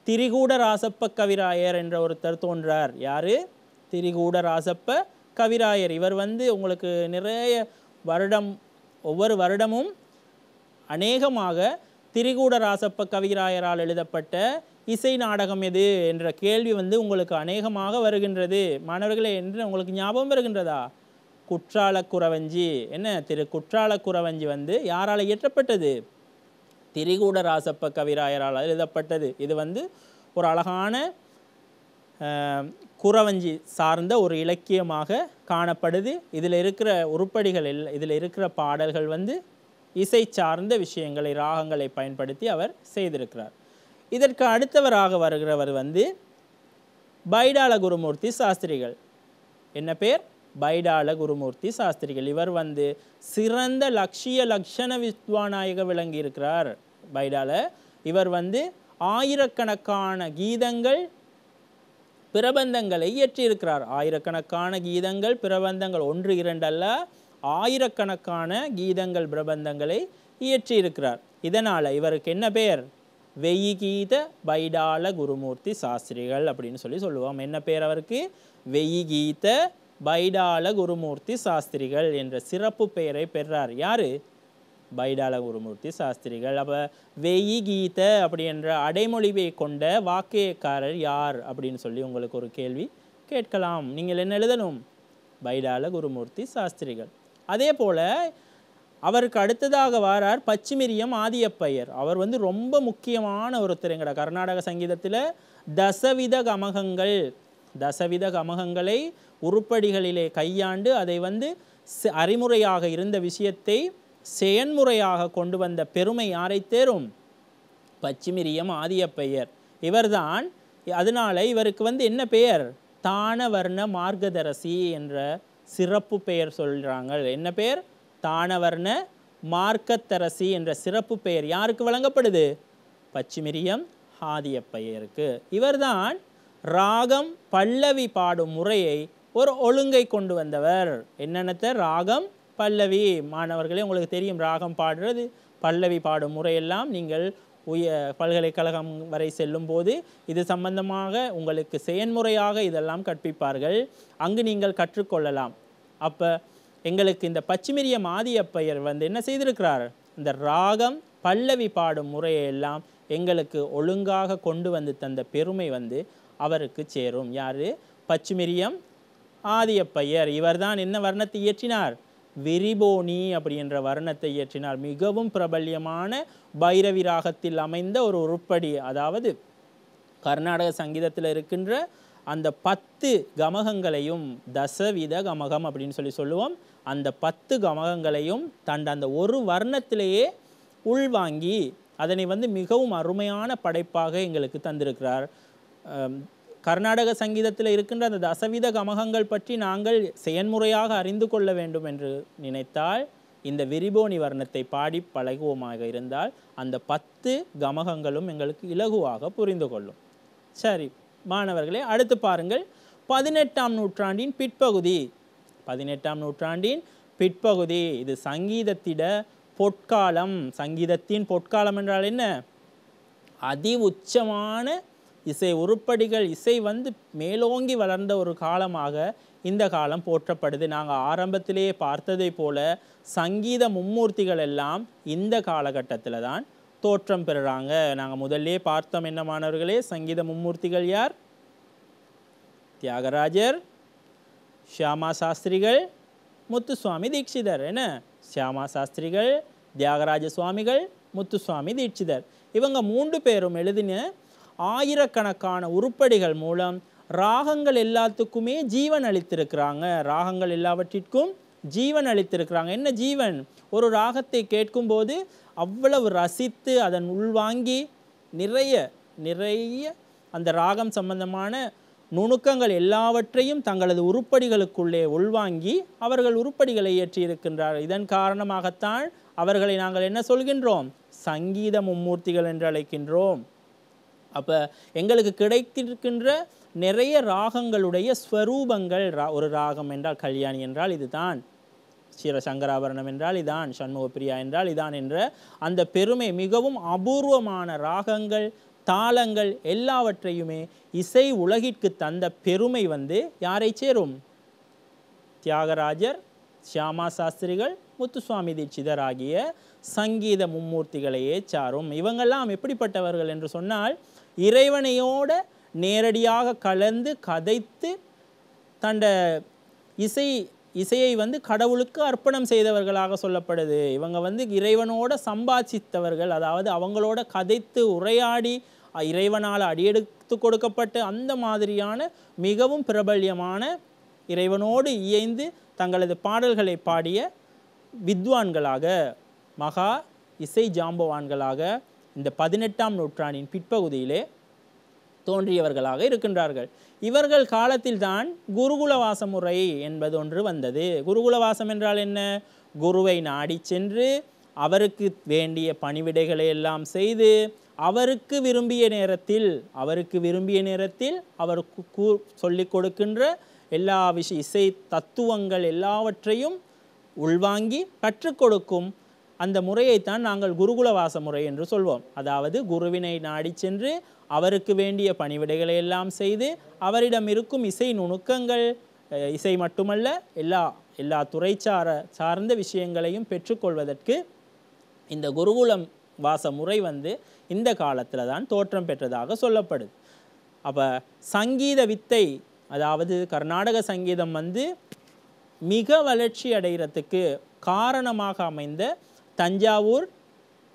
திரிகூட ராசப்ப கவிராயர் என்ற ஒருத்தர் தோன்றார் யார் திரிகூட ராசப்ப கவிராயர் இவர் வந்து உங்களுக்கு நிறைய வருடம் ஒவ்வொரு வருடமும் அநேகமாக திரிகூட ராசப்ப கவிராயரால் எழுதப்பட்ட இசை நாடகம் எது என்ற கேள்வி வந்து உங்களுக்கு அநேகமாக வருகின்றது மாணவர்களே என்று உங்களுக்கு ஞாபகம் வருகின்றதா குற்றால குறவஞ்சி என்ன திரு குற்றால குறவஞ்சி வந்து யாரால் இயற்றப்பட்டது திரிகூட ராசப்ப கவிராயரால் எழுதப்பட்டது இது வந்து ஒரு அழகான குறவஞ்சி சார்ந்த ஒரு இலக்கியமாக காணப்படுது இதில் இருக்கிற உருப்படிகள் இல்லை இதில் இருக்கிற பாடல்கள் வந்து இசை சார்ந்த விஷயங்களை ராகங்களை பயன்படுத்தி அவர் செய்திருக்கிறார் இதற்கு அடுத்தவராக வருகிறவர் வந்து பைடால குருமூர்த்தி சாஸ்திரிகள் என்ன பேர் பைடால குருமூர்த்தி சாஸ்திரிகள் இவர் வந்து சிறந்த லட்சிய லக்ஷண வித்வானாயக விளங்கியிருக்கிறார் பைடால இவர் வந்து ஆயிரக்கணக்கான கீதங்கள் பிரபந்தங்களை இயற்றியிருக்கிறார் ஆயிரக்கணக்கான கீதங்கள் பிரபந்தங்கள் ஒன்று இரண்டல்ல ஆயிரக்கணக்கான கீதங்கள் பிரபந்தங்களை இயற்றியிருக்கிறார் இதனால் இவருக்கு என்ன பெயர் வெயி கீத பைடால குருமூர்த்தி சாஸ்திரிகள் அப்படின்னு சொல்லி சொல்லுவோம் என்ன பேர் அவருக்கு வெயி கீத பைடால குருமூர்த்தி சாஸ்திரிகள் என்ற சிறப்பு பெயரை பெறார் யார் பைடால குருமூர்த்தி சாஸ்திரிகள் அப்போ வெயி கீத அப்படி என்ற அடைமொழிவை கொண்ட வாக்கியக்காரர் யார் அப்படின்னு சொல்லி உங்களுக்கு ஒரு கேள்வி கேட்கலாம் நீங்கள் என்ன எழுதணும் பைடால குருமூர்த்தி சாஸ்திரிகள் அதே போல் அவருக்கு அடுத்ததாக வாரார் பச்சிமிரியம் ஆதியப்பையர் அவர் வந்து ரொம்ப முக்கியமான ஒருத்தர் எங்கட கர்நாடக சங்கீதத்தில் தசவித கமகங்கள் தசவித கமகங்களை உருப்படிகளிலே கையாண்டு அதை வந்து அறிமுறையாக இருந்த விஷயத்தை செயன்முறையாக கொண்டு வந்த பெருமை யாரை தேரும் பச்சிமிரியம் ஆதியப்பையர் இவர்தான் அதனால் இவருக்கு வந்து என்ன பெயர் தானவர்ண மார்கதரசி என்ற சிறப்பு பெயர் சொல்கிறாங்க என்ன பெயர் தானவர்ண மார்க்கத்தரசி என்ற சிறப்பு பெயர் யாருக்கு வழங்கப்படுது பச்சிமிரியம் ஹாதியப்பையருக்கு இவர்தான் ராகம் பல்லவி பாடும் முறையை ஒரு ஒழுங்கை கொண்டு வந்தவர் என்னென்னத்த ராகம் பல்லவி மாணவர்களே உங்களுக்கு தெரியும் ராகம் பாடுறது பல்லவி பாடும் முறையெல்லாம் நீங்கள் உய பல்கலைக்கழகம் வரை செல்லும் போது இது சம்பந்தமாக உங்களுக்கு செயன்முறையாக இதெல்லாம் கற்பிப்பார்கள் அங்கு நீங்கள் கற்றுக்கொள்ளலாம் அப்போ எங்களுக்கு இந்த பச்சிமிரிய மாதியப்பையர் வந்து என்ன செய்திருக்கிறார் இந்த ராகம் பல்லவி பாடும் முறையெல்லாம் எங்களுக்கு ஒழுங்காக கொண்டு வந்து தந்த பெருமை வந்து அவருக்கு சேரும் யார் பச்சிமிரியம் ஆதியப்பையர் இவர்தான் என்ன வர்ணத்தை இயற்றினார் விரிபோனி அப்படின்ற வர்ணத்தை இயற்றினார் மிகவும் பிரபல்யமான பைரவி ராகத்தில் அமைந்த ஒரு உருப்படி அதாவது கர்நாடக சங்கீதத்தில் இருக்கின்ற அந்த பத்து கமகங்களையும் தசவித கமகம் அப்படின்னு சொல்லி சொல்லுவோம் அந்த பத்து கமகங்களையும் தன் அந்த ஒரு வர்ணத்திலேயே உள்வாங்கி அதனை வந்து மிகவும் அருமையான படைப்பாக எங்களுக்கு தந்திருக்கிறார் கர்நாடக சங்கீதத்தில் இருக்கின்ற அந்த தசவித கமகங்கள் பற்றி நாங்கள் செயன்முறையாக அறிந்து கொள்ள வேண்டும் என்று நினைத்தால் இந்த விரிபோனி வர்ணத்தை பாடி பழகுவோமாக இருந்தால் அந்த பத்து கமகங்களும் எங்களுக்கு இலகுவாக புரிந்து கொள்ளும் சரி மாணவர்களே அடுத்து பாருங்கள் பதினெட்டாம் நூற்றாண்டின் பிற்பகுதி பதினெட்டாம் நூற்றாண்டின் பிற்பகுதி இது சங்கீதத்திட பொற்காலம் சங்கீதத்தின் பொற்காலம் என்றால் என்ன அதி உச்சமான இசை உருப்படிகள் இசை வந்து மேலோங்கி வளர்ந்த ஒரு காலமாக இந்த காலம் போற்றப்படுது நாங்கள் ஆரம்பத்திலேயே பார்த்ததை போல சங்கீத மும்மூர்த்திகள் எல்லாம் இந்த காலகட்டத்தில் தான் தோற்றம் பெறுறாங்க நாங்கள் முதல்லே பார்த்தோம் என்ன மாணவர்களே சங்கீத மும்மூர்த்திகள் யார் தியாகராஜர் ஷியாமா சாஸ்திரிகள் முத்துசுவாமி தீட்சிதர் என்ன ஷியாமா சாஸ்திரிகள் தியாகராஜ சுவாமிகள் முத்துசுவாமி தீட்சிதர் இவங்க மூன்று பேரும் எழுதின ஆயிரக்கணக்கான உருப்படிகள் மூலம் ராகங்கள் எல்லாத்துக்குமே ஜீவன் அளித்திருக்கிறாங்க ராகங்கள் எல்லாவற்றிற்கும் ஜீவன் அளித்திருக்கிறாங்க என்ன ஜீவன் ஒரு ராகத்தை கேட்கும்போது அவ்வளவு ரசித்து அதன் உள்வாங்கி நிறைய நிறைய அந்த ராகம் சம்பந்தமான நுணுக்கங்கள் எல்லாவற்றையும் தங்களது உருப்படிகளுக்குள்ளே உள்வாங்கி அவர்கள் உருப்படிகளை ஏற்றியிருக்கின்றார் இதன் காரணமாகத்தான் அவர்களை நாங்கள் என்ன சொல்கின்றோம் சங்கீத மும்மூர்த்திகள் என்று அழைக்கின்றோம் அப்போ எங்களுக்கு கிடைத்திருக்கின்ற நிறைய ராகங்களுடைய ஸ்வரூபங்கள் ரா ஒரு ராகம் என்றால் கல்யாணி என்றால் இதுதான் ஸ்ரீர சங்கராபரணம் என்றால் இதான் சண்முகப்பிரியா என்றால் இதான் என்ற அந்த பெருமை மிகவும் அபூர்வமான ராகங்கள் தாளங்கள் எல்லாவற்றையுமே இசை உலகிற்கு தந்த பெருமை வந்து யாரை சேரும் தியாகராஜர் சியாமா சாஸ்திரிகள் முத்துசுவாமி தீட்சிதர் ஆகிய சங்கீத மும்மூர்த்திகளையே சாரும் இவங்கெல்லாம் எப்படிப்பட்டவர்கள் என்று சொன்னால் இறைவனையோட நேரடியாக கலந்து கதைத்து தண்ட இசை இசையை வந்து கடவுளுக்கு அர்ப்பணம் செய்தவர்களாக சொல்லப்படுது இவங்க வந்து இறைவனோட சம்பாதித்தவர்கள் அதாவது அவங்களோட கதைத்து உரையாடி இறைவனால் அடியெடுத்து கொடுக்கப்பட்டு அந்த மாதிரியான மிகவும் பிரபல்யமான இறைவனோடு இயைந்து தங்களது பாடல்களை பாடிய வித்வான்களாக மகா இசை ஜாம்பவான்களாக இந்த பதினெட்டாம் நூற்றாண்டின் பிற்பகுதியிலே தோன்றியவர்களாக இருக்கின்றார்கள் இவர்கள் காலத்தில்தான் குருகுலவாச முறை என்பது ஒன்று வந்தது குருகுலவாசம் என்றால் என்ன குருவை நாடி சென்று அவருக்கு வேண்டிய பணிவிடைகளை எல்லாம் செய்து அவருக்கு விரும்பிய நேரத்தில் அவருக்கு விரும்பிய நேரத்தில் அவருக்கு கூ சொல்லிக் கொடுக்கின்ற எல்லா விஷய இசை தத்துவங்கள் எல்லாவற்றையும் உள்வாங்கி கற்றுக் கொடுக்கும் அந்த முறையைத்தான் நாங்கள் குருகுலவாச முறை என்று சொல்வோம் அதாவது குருவினை நாடி சென்று அவருக்கு வேண்டிய பணிவிடைகளை எல்லாம் செய்து அவரிடம் இருக்கும் இசை நுணுக்கங்கள் இசை மட்டுமல்ல எல்லா எல்லா துறைச்சார சார்ந்த விஷயங்களையும் பெற்றுக்கொள்வதற்கு இந்த குருகுலம் வாச முறை வந்து இந்த காலத்தில் தான் தோற்றம் பெற்றதாக சொல்லப்படுது அப்போ சங்கீத வித்தை அதாவது கர்நாடக சங்கீதம் வந்து மிக வளர்ச்சி அடைகிறதுக்கு காரணமாக அமைந்த தஞ்சாவூர்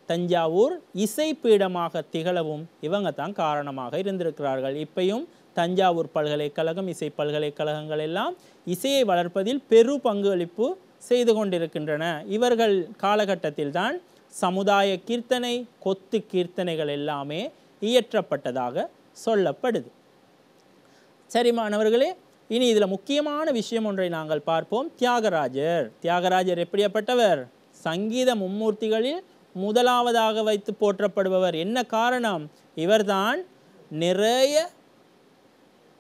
தஞ்சாவூர் இசை பீடமாக திகழவும் இவங்க தான் காரணமாக இருந்திருக்கிறார்கள் இப்பையும் தஞ்சாவூர் பல்கலைக்கழகம் இசை பல்கலைக்கழகங்கள் எல்லாம் இசையை வளர்ப்பதில் பெரு பங்களிப்பு செய்து கொண்டிருக்கின்றன இவர்கள் காலகட்டத்தில் தான் சமுதாய கீர்த்தனை கொத்து கீர்த்தனைகள் எல்லாமே இயற்றப்பட்டதாக சொல்லப்படுது சரி மாணவர்களே இனி இதில் முக்கியமான விஷயம் ஒன்றை நாங்கள் பார்ப்போம் தியாகராஜர் தியாகராஜர் எப்படியாப்பட்டவர் சங்கீத மும்மூர்த்திகளில் முதலாவதாக வைத்து போற்றப்படுபவர் என்ன காரணம் இவர்தான் நிறைய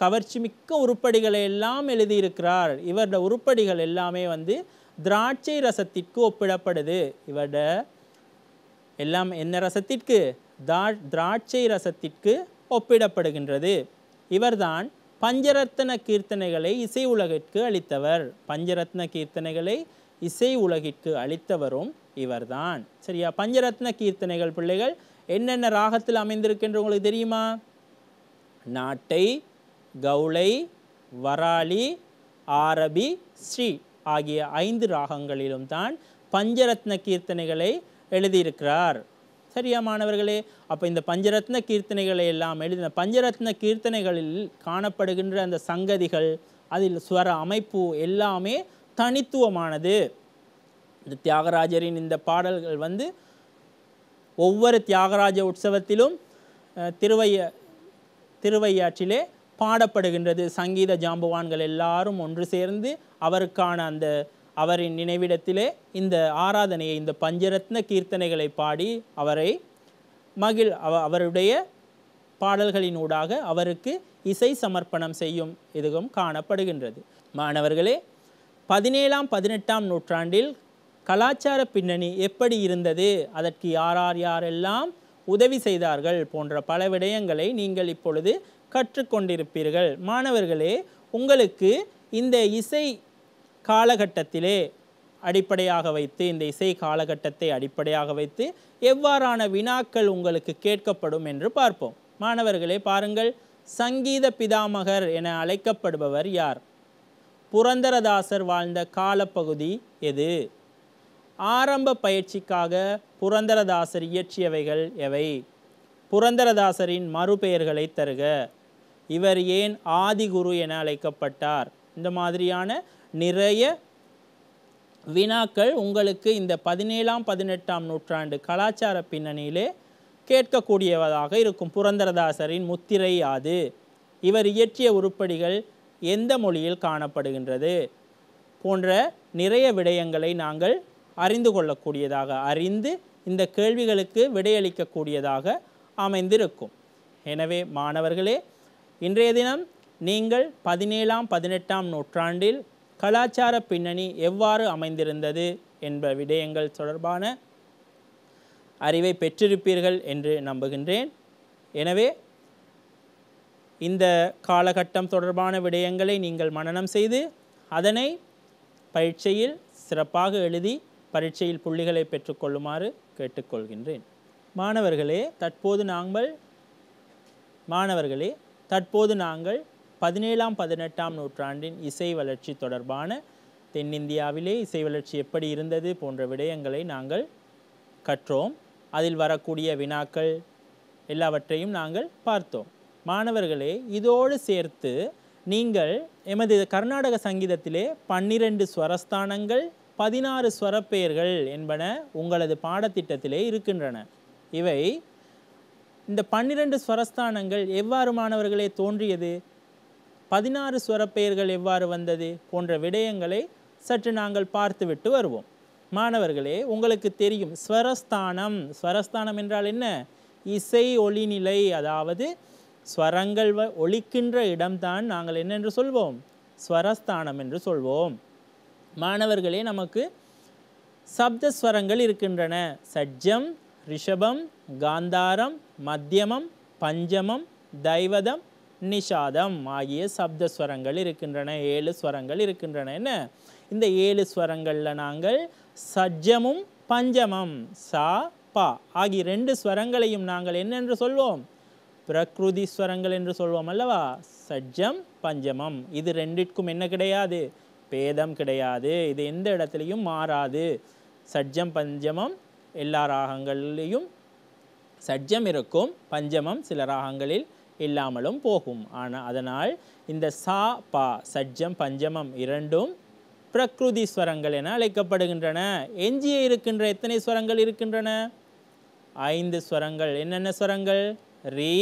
கவர்ச்சி மிக்க உருப்படிகளை எல்லாம் எழுதியிருக்கிறார் இவரோட உருப்படிகள் எல்லாமே வந்து திராட்சை ரசத்திற்கு ஒப்பிடப்படுது இவரோட எல்லாம் என்ன ரசத்திற்கு தா திராட்சை ரசத்திற்கு ஒப்பிடப்படுகின்றது இவர்தான் பஞ்சரத்ன கீர்த்தனைகளை இசை உலகிற்கு அளித்தவர் பஞ்சரத்ன கீர்த்தனைகளை இசை உலகிற்கு அளித்தவரும் இவர்தான் சரியா பஞ்சரத்ன கீர்த்தனைகள் பிள்ளைகள் என்னென்ன ராகத்தில் அமைந்திருக்கின்ற உங்களுக்கு தெரியுமா நாட்டை கவுளை வராளி ஆரபி ஸ்ரீ ஆகிய ஐந்து ராகங்களிலும் தான் பஞ்சரத்ன கீர்த்தனைகளை எழுதியிருக்கிறார் சரியா மாணவர்களே அப்போ இந்த பஞ்சரத்ன கீர்த்தனைகளை எல்லாம் எழுதின பஞ்சரத்ன கீர்த்தனைகளில் காணப்படுகின்ற அந்த சங்கதிகள் அதில் ஸ்வர அமைப்பு எல்லாமே தனித்துவமானது இந்த தியாகராஜரின் இந்த பாடல்கள் வந்து ஒவ்வொரு தியாகராஜ உற்சவத்திலும் திருவைய திருவையாற்றிலே பாடப்படுகின்றது சங்கீத ஜாம்பவான்கள் எல்லாரும் ஒன்று சேர்ந்து அவருக்கான அந்த அவரின் நினைவிடத்திலே இந்த ஆராதனையை இந்த பஞ்சரத்ன கீர்த்தனைகளை பாடி அவரை மகிழ் அவ அவருடைய பாடல்களினூடாக அவருக்கு இசை சமர்ப்பணம் செய்யும் இதுவும் காணப்படுகின்றது மாணவர்களே பதினேழாம் பதினெட்டாம் நூற்றாண்டில் கலாச்சார பின்னணி எப்படி இருந்தது அதற்கு யாரார் யாரெல்லாம் உதவி செய்தார்கள் போன்ற பல விடயங்களை நீங்கள் இப்பொழுது கற்றுக்கொண்டிருப்பீர்கள் மாணவர்களே உங்களுக்கு இந்த இசை காலகட்டத்திலே அடிப்படையாக வைத்து இந்த இசை காலகட்டத்தை அடிப்படையாக வைத்து எவ்வாறான வினாக்கள் உங்களுக்கு கேட்கப்படும் என்று பார்ப்போம் மாணவர்களே பாருங்கள் சங்கீத பிதாமகர் என அழைக்கப்படுபவர் யார் புரந்தரதாசர் வாழ்ந்த காலப்பகுதி எது ஆரம்ப பயிற்சிக்காக புரந்தரதாசர் இயற்றியவைகள் எவை புரந்தரதாசரின் மறுபெயர்களை தருக இவர் ஏன் ஆதிகுரு என அழைக்கப்பட்டார் இந்த மாதிரியான நிறைய வினாக்கள் உங்களுக்கு இந்த பதினேழாம் பதினெட்டாம் நூற்றாண்டு கலாச்சார பின்னணியிலே கேட்கக்கூடியவதாக இருக்கும் புரந்தரதாசரின் முத்திரை யாது இவர் இயற்றிய உருப்படிகள் எந்த மொழியில் காணப்படுகின்றது போன்ற நிறைய விடயங்களை நாங்கள் அறிந்து கொள்ளக்கூடியதாக அறிந்து இந்த கேள்விகளுக்கு விடையளிக்கக்கூடியதாக அமைந்திருக்கும் எனவே மாணவர்களே இன்றைய தினம் நீங்கள் பதினேழாம் பதினெட்டாம் நூற்றாண்டில் கலாச்சார பின்னணி எவ்வாறு அமைந்திருந்தது என்ப விடயங்கள் தொடர்பான அறிவை பெற்றிருப்பீர்கள் என்று நம்புகின்றேன் எனவே இந்த காலகட்டம் தொடர்பான விடயங்களை நீங்கள் மனனம் செய்து அதனை பரீட்சையில் சிறப்பாக எழுதி பரீட்சையில் புள்ளிகளை பெற்றுக்கொள்ளுமாறு கேட்டுக்கொள்கின்றேன் மாணவர்களே தற்போது நாங்கள் மாணவர்களே தற்போது நாங்கள் பதினேழாம் பதினெட்டாம் நூற்றாண்டின் இசை வளர்ச்சி தொடர்பான தென்னிந்தியாவிலே இசை வளர்ச்சி எப்படி இருந்தது போன்ற விடயங்களை நாங்கள் கற்றோம் அதில் வரக்கூடிய வினாக்கள் எல்லாவற்றையும் நாங்கள் பார்த்தோம் மாணவர்களே இதோடு சேர்த்து நீங்கள் எமது கர்நாடக சங்கீதத்திலே பன்னிரண்டு ஸ்வரஸ்தானங்கள் பதினாறு ஸ்வரப்பெயர்கள் என்பன உங்களது பாடத்திட்டத்திலே இருக்கின்றன இவை இந்த பன்னிரண்டு ஸ்வரஸ்தானங்கள் எவ்வாறு மாணவர்களே தோன்றியது பதினாறு ஸ்வரப்பெயர்கள் எவ்வாறு வந்தது போன்ற விடயங்களை சற்று நாங்கள் பார்த்துவிட்டு வருவோம் மாணவர்களே உங்களுக்கு தெரியும் ஸ்வரஸ்தானம் ஸ்வரஸ்தானம் என்றால் என்ன இசை ஒளிநிலை அதாவது ஸ்வரங்கள் ஒழிக்கின்ற இடம்தான் நாங்கள் என்னென்று சொல்வோம் ஸ்வரஸ்தானம் என்று சொல்வோம் மாணவர்களே நமக்கு சப்தஸ்வரங்கள் இருக்கின்றன சஜ்ஜம் ரிஷபம் காந்தாரம் மத்தியமம் பஞ்சமம் தைவதம் நிஷாதம் ஆகிய சப்தஸ்வரங்கள் இருக்கின்றன ஏழு ஸ்வரங்கள் இருக்கின்றன என்ன இந்த ஏழு ஸ்வரங்களில் நாங்கள் சஜ்ஜமும் பஞ்சமம் சா பா ஆகிய ரெண்டு ஸ்வரங்களையும் நாங்கள் என்னென்று சொல்வோம் பிரகிருதி ஸ்வரங்கள் என்று சொல்வோம் அல்லவா சஜ்ஜம் பஞ்சமம் இது ரெண்டிற்கும் என்ன கிடையாது பேதம் கிடையாது இது எந்த இடத்துலையும் மாறாது சஜ்ஜம் பஞ்சமம் எல்லா ராகங்கள்லேயும் சஜ்ஜம் இருக்கும் பஞ்சமம் சில ராகங்களில் இல்லாமலும் போகும் ஆனால் அதனால் இந்த சா பா சஜ்ஜம் பஞ்சமம் இரண்டும் பிரகிருதி ஸ்வரங்கள் என அழைக்கப்படுகின்றன எஞ்சிய இருக்கின்ற எத்தனை ஸ்வரங்கள் இருக்கின்றன ஐந்து ஸ்வரங்கள் என்னென்ன ஸ்வரங்கள் ரி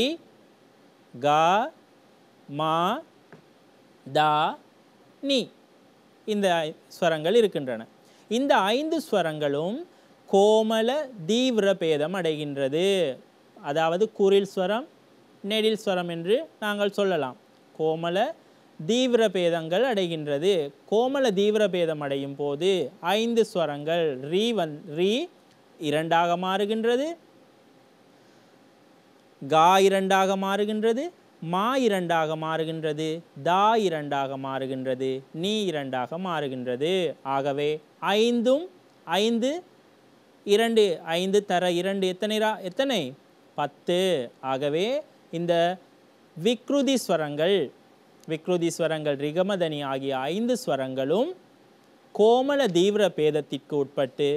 க மா தா நீ இந்த ஸ்வரங்கள் இருக்கின்றன இந்த ஐந்து ஸ்வரங்களும் கோமல தீவிர பேதம் அடைகின்றது அதாவது குரில் ஸ்வரம் நெடில் ஸ்வரம் என்று நாங்கள் சொல்லலாம் கோமல தீவிர பேதங்கள் அடைகின்றது கோமல தீவிர பேதம் அடையும் போது ஐந்து ஸ்வரங்கள் ரீ வந் ரீ இரண்டாக மாறுகின்றது கா இரண்டாக மாறுகின்றது மா இரண்டாக மாறுகின்றது தா இரண்டாக மாறுகின்றது நீ இரண்டாக மாறுகின்றது ஆகவே ஐந்தும் ஐந்து இரண்டு ஐந்து தர இரண்டு எத்தனை ரா எத்தனை பத்து ஆகவே இந்த விக்ருதி ஸ்வரங்கள் விக்ருதி ஸ்வரங்கள் ரிகமதனி ஆகிய ஐந்து ஸ்வரங்களும் கோமல தீவிர பேதத்திற்கு உட்பட்டு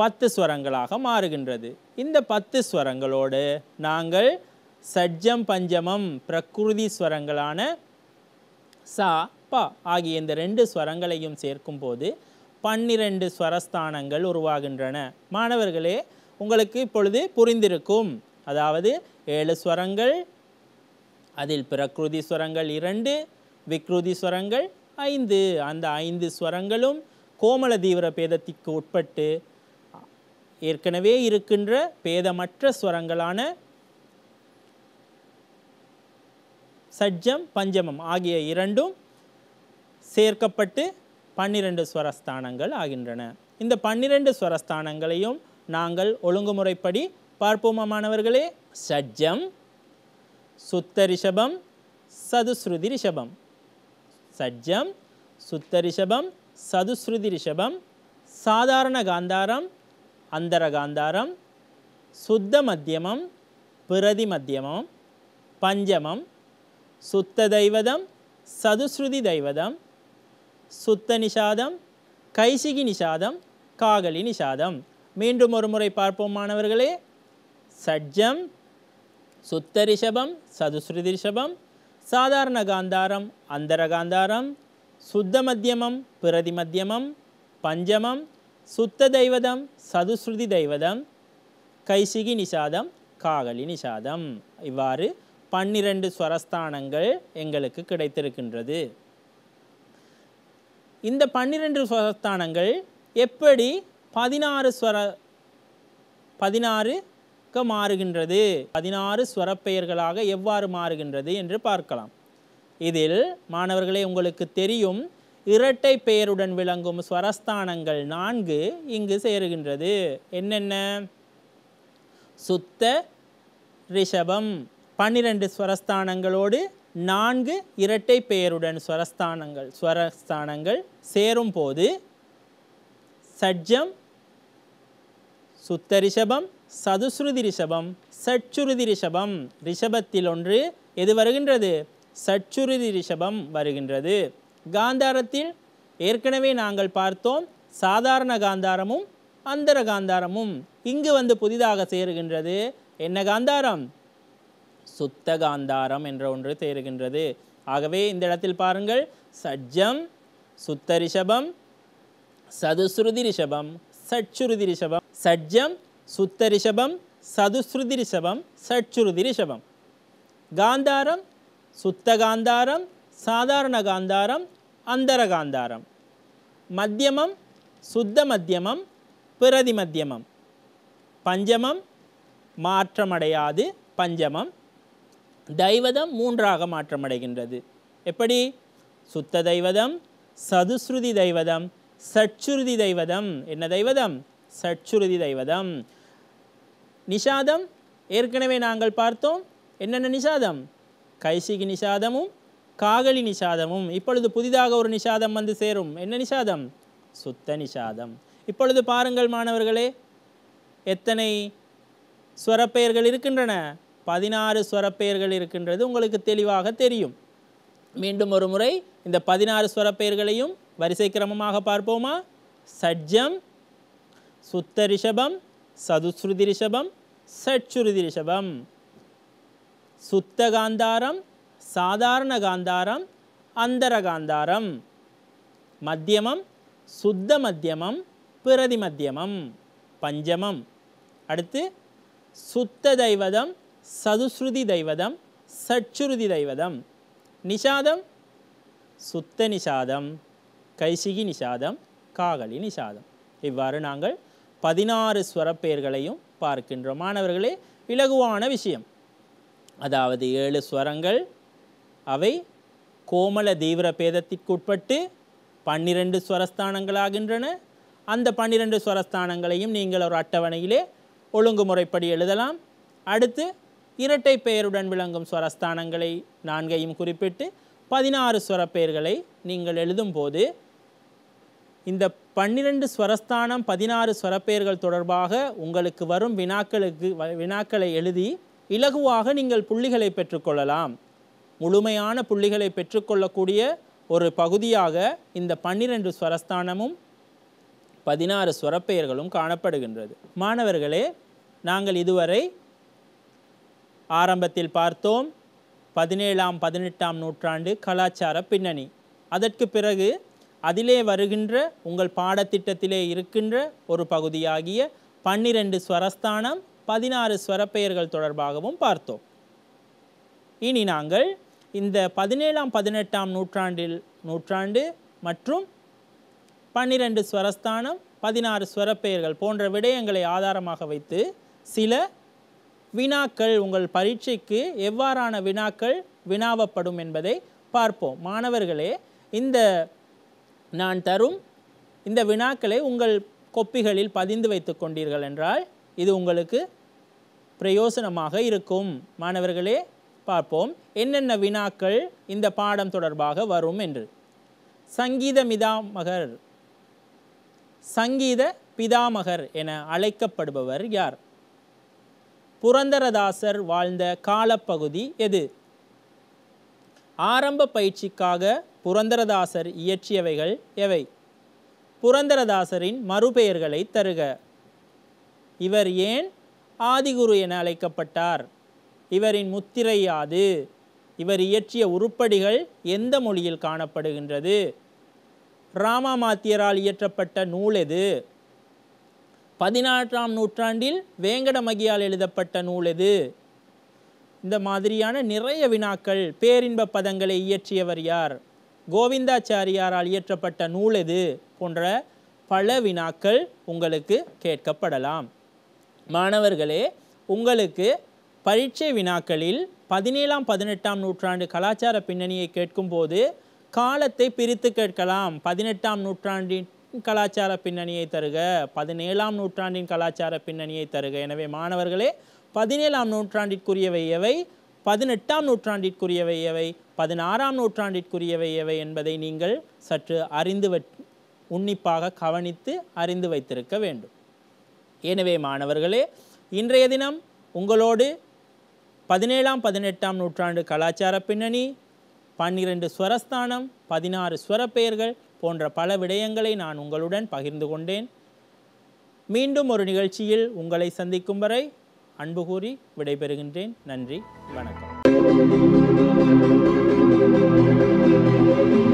பத்து ஸ்வரங்களாக மாறுகின்றது இந்த பத்து ஸ்வரங்களோடு நாங்கள் சட்ஜம் பஞ்சமம் பிரகிருதி ஸ்வரங்களான சா ப ஆகிய இந்த ரெண்டு ஸ்வரங்களையும் சேர்க்கும்போது பன்னிரண்டு ஸ்வரஸ்தானங்கள் உருவாகின்றன மாணவர்களே உங்களுக்கு இப்பொழுது புரிந்திருக்கும் அதாவது ஏழு ஸ்வரங்கள் அதில் பிரகிருதி ஸ்வரங்கள் இரண்டு விக்ருதி ஸ்வரங்கள் ஐந்து அந்த ஐந்து ஸ்வரங்களும் கோமல தீவிர பேதத்திற்கு உட்பட்டு ஏற்கனவே இருக்கின்ற பேதமற்ற ஸ்வரங்களான சஜ்ஜம் பஞ்சமம் ஆகிய இரண்டும் சேர்க்கப்பட்டு பன்னிரண்டு ஸ்வரஸ்தானங்கள் ஆகின்றன இந்த பன்னிரண்டு ஸ்வரஸ்தானங்களையும் நாங்கள் ஒழுங்குமுறைப்படி பார்ப்போமா மாணவர்களே சஜ்ஜம் சுத்த ரிஷபம் சதுஸ்ருதி ரிஷபம் சஜ்ஜம் சுத்த ரிஷபம் சதுஸ்ருதி ரிஷபம் சாதாரண காந்தாரம் அந்தர காந்தாரம் சுத்த மத்தியமம் பிரதி மத்தியமம் பஞ்சமம் சுத்த தெய்வதம் சதுஸ்ருதி தெய்வதம் சுத்த நிஷாதம் கைசிகி நிஷாதம் காகலி நிஷாதம் மீண்டும் ஒரு முறை பார்ப்போம் மாணவர்களே சஜ்ஜம் சுத்த ரிஷபம் சதுஸ்ருதி ரிஷபம் சாதாரண காந்தாரம் அந்தர காந்தாரம் சுத்த மத்தியமம் பிரதி மத்தியமம் பஞ்சமம் சுத்த தெய்வதம் சதுஸ்ருதி தெய்வதம் கைசிகி நிஷாதம் காகலி நிஷாதம் இவ்வாறு பன்னிரண்டு ஸ்வரஸ்தானங்கள் எங்களுக்கு கிடைத்திருக்கின்றது இந்த பன்னிரண்டு ஸ்வரஸ்தானங்கள் எப்படி பதினாறு ஸ்வர பதினாறுக்கு மாறுகின்றது பதினாறு ஸ்வரப்பெயர்களாக எவ்வாறு மாறுகின்றது என்று பார்க்கலாம் இதில் மாணவர்களே உங்களுக்கு தெரியும் இரட்டை பெயருடன் விளங்கும் ஸ்வரஸ்தானங்கள் நான்கு இங்கு சேருகின்றது என்னென்ன சுத்த ரிஷபம் பன்னிரண்டு ஸ்வரஸ்தானங்களோடு நான்கு இரட்டை பெயருடன் ஸ்வரஸ்தானங்கள் ஸ்வரஸ்தானங்கள் சேரும் போது சட்ஜம் சுத்த ரிஷபம் சதுஸ்ருதி ரிஷபம் சச்சுருதி ரிஷபம் ரிஷபத்தில் ஒன்று எது வருகின்றது சச்சுருதி ரிஷபம் வருகின்றது காந்தாரத்தில் ஏற்கனவே நாங்கள் பார்த்தோம் சாதாரண காந்தாரமும் அந்தர காந்தாரமும் இங்கு வந்து புதிதாக சேருகின்றது என்ன காந்தாரம் சுத்த காந்தாரம் என்ற ஒன்று சேருகின்றது ஆகவே இந்த இடத்தில் பாருங்கள் சஜ்ஜம் சுத்த ரிஷபம் சதுஸ்ருதி ரிஷபம் சச்சுருதி ரிஷபம் சஜ்ஜம் சுத்த ரிஷபம் சதுஸ்ருதி ரிஷபம் சச்சுருதி ரிஷபம் காந்தாரம் சுத்த காந்தாரம் சாதாரண காந்தாரம் காந்தாரம் மத்தியமம் சுத்த மத்தியமம் பிரதி மத்தியமம் பஞ்சமம் மாற்றமடையாது பஞ்சமம் தெய்வதம் மூன்றாக மாற்றமடைகின்றது எப்படி சுத்த தெய்வதம் சதுஸ்ருதி தெய்வதம் சட்சுருதி தெய்வதம் என்ன தெய்வதம் சற்றுருதி தெய்வதம் நிஷாதம் ஏற்கனவே நாங்கள் பார்த்தோம் என்னென்ன நிஷாதம் கைசிகி நிஷாதமும் காகலி நிஷாதமும் இப்பொழுது புதிதாக ஒரு நிஷாதம் வந்து சேரும் என்ன நிஷாதம் சுத்த நிஷாதம் இப்பொழுது பாருங்கள் மாணவர்களே எத்தனை ஸ்வரப்பெயர்கள் இருக்கின்றன பதினாறு ஸ்வரப்பெயர்கள் இருக்கின்றது உங்களுக்கு தெளிவாக தெரியும் மீண்டும் ஒரு முறை இந்த பதினாறு ஸ்வரப்பெயர்களையும் வரிசை கிரமமாக பார்ப்போமா சட்ஜம் சுத்த ரிஷபம் சதுஸ்ருதி ரிஷபம் சட்சுருதி ரிஷபம் சுத்த காந்தாரம் சாதாரண காந்தாரம் அந்தர காந்தாரம் மத்தியமம் சுத்த மத்தியமம் பிரதி மத்தியமம் பஞ்சமம் அடுத்து சுத்த தைவதம் சதுஸ்ருதி தைவதம் சச்சுருதி தைவதம் நிஷாதம் சுத்த நிஷாதம் கைசிகி நிஷாதம் காகலி நிஷாதம் இவ்வாறு நாங்கள் பதினாறு ஸ்வரப்பெயர்களையும் பார்க்கின்றோம் மாணவர்களே இலகுவான விஷயம் அதாவது ஏழு ஸ்வரங்கள் அவை கோமல தீவிர பேதத்திற்குட்பட்டு பன்னிரண்டு ஸ்வரஸ்தானங்களாகின்றன அந்த பன்னிரண்டு ஸ்வரஸ்தானங்களையும் நீங்கள் ஒரு அட்டவணையிலே ஒழுங்குமுறைப்படி எழுதலாம் அடுத்து இரட்டை பெயருடன் விளங்கும் ஸ்வரஸ்தானங்களை நான்கையும் குறிப்பிட்டு பதினாறு ஸ்வரப்பெயர்களை நீங்கள் எழுதும் போது இந்த பன்னிரண்டு ஸ்வரஸ்தானம் பதினாறு ஸ்வரப்பெயர்கள் தொடர்பாக உங்களுக்கு வரும் வினாக்களுக்கு வினாக்களை எழுதி இலகுவாக நீங்கள் புள்ளிகளை பெற்றுக்கொள்ளலாம் முழுமையான புள்ளிகளை பெற்றுக்கொள்ளக்கூடிய ஒரு பகுதியாக இந்த பன்னிரண்டு ஸ்வரஸ்தானமும் பதினாறு ஸ்வரப்பெயர்களும் காணப்படுகின்றது மாணவர்களே நாங்கள் இதுவரை ஆரம்பத்தில் பார்த்தோம் பதினேழாம் பதினெட்டாம் நூற்றாண்டு கலாச்சார பின்னணி அதற்கு பிறகு அதிலே வருகின்ற உங்கள் பாடத்திட்டத்திலே இருக்கின்ற ஒரு பகுதியாகிய பன்னிரண்டு ஸ்வரஸ்தானம் பதினாறு ஸ்வரப்பெயர்கள் தொடர்பாகவும் பார்த்தோம் இனி நாங்கள் இந்த பதினேழாம் பதினெட்டாம் நூற்றாண்டில் நூற்றாண்டு மற்றும் பன்னிரண்டு ஸ்வரஸ்தானம் பதினாறு ஸ்வரப்பெயர்கள் போன்ற விடயங்களை ஆதாரமாக வைத்து சில வினாக்கள் உங்கள் பரீட்சைக்கு எவ்வாறான வினாக்கள் வினாவப்படும் என்பதை பார்ப்போம் மாணவர்களே இந்த நான் தரும் இந்த வினாக்களை உங்கள் கொப்பிகளில் பதிந்து வைத்து கொண்டீர்கள் என்றால் இது உங்களுக்கு பிரயோசனமாக இருக்கும் மாணவர்களே பார்ப்போம் என்னென்ன வினாக்கள் இந்த பாடம் தொடர்பாக வரும் என்று சங்கீத மிதாமகர் சங்கீத பிதாமகர் என அழைக்கப்படுபவர் யார் புரந்தரதாசர் வாழ்ந்த காலப்பகுதி எது ஆரம்ப பயிற்சிக்காக புரந்தரதாசர் இயற்றியவைகள் எவை புரந்தரதாசரின் மறுபெயர்களை தருக இவர் ஏன் ஆதிகுரு என அழைக்கப்பட்டார் இவரின் முத்திரை இவர் இயற்றிய உருப்படிகள் எந்த மொழியில் காணப்படுகின்றது ராமாமாத்தியரால் இயற்றப்பட்ட நூல் எது பதினாறாம் நூற்றாண்டில் வேங்கடமகியால் எழுதப்பட்ட நூல் எது இந்த மாதிரியான நிறைய வினாக்கள் பேரின்ப பதங்களை இயற்றியவர் யார் கோவிந்தாச்சாரியாரால் இயற்றப்பட்ட நூல் எது போன்ற பல வினாக்கள் உங்களுக்கு கேட்கப்படலாம் மாணவர்களே உங்களுக்கு பரீட்சை வினாக்களில் பதினேழாம் பதினெட்டாம் நூற்றாண்டு கலாச்சார பின்னணியை கேட்கும்போது காலத்தை பிரித்து கேட்கலாம் பதினெட்டாம் நூற்றாண்டின் கலாச்சார பின்னணியை தருக பதினேழாம் நூற்றாண்டின் கலாச்சார பின்னணியை தருக எனவே மாணவர்களே பதினேழாம் நூற்றாண்டிற்குரியவை எவை பதினெட்டாம் நூற்றாண்டிற்குரியவை எவை பதினாறாம் நூற்றாண்டிற்குரியவை எவை என்பதை நீங்கள் சற்று அறிந்து உன்னிப்பாக கவனித்து அறிந்து வைத்திருக்க வேண்டும் எனவே மாணவர்களே இன்றைய தினம் உங்களோடு பதினேழாம் பதினெட்டாம் நூற்றாண்டு கலாச்சார பின்னணி பன்னிரண்டு ஸ்வரஸ்தானம் பதினாறு ஸ்வரப்பெயர்கள் போன்ற பல விடயங்களை நான் உங்களுடன் பகிர்ந்து கொண்டேன் மீண்டும் ஒரு நிகழ்ச்சியில் உங்களை சந்திக்கும் வரை அன்பு கூறி விடைபெறுகின்றேன் நன்றி வணக்கம்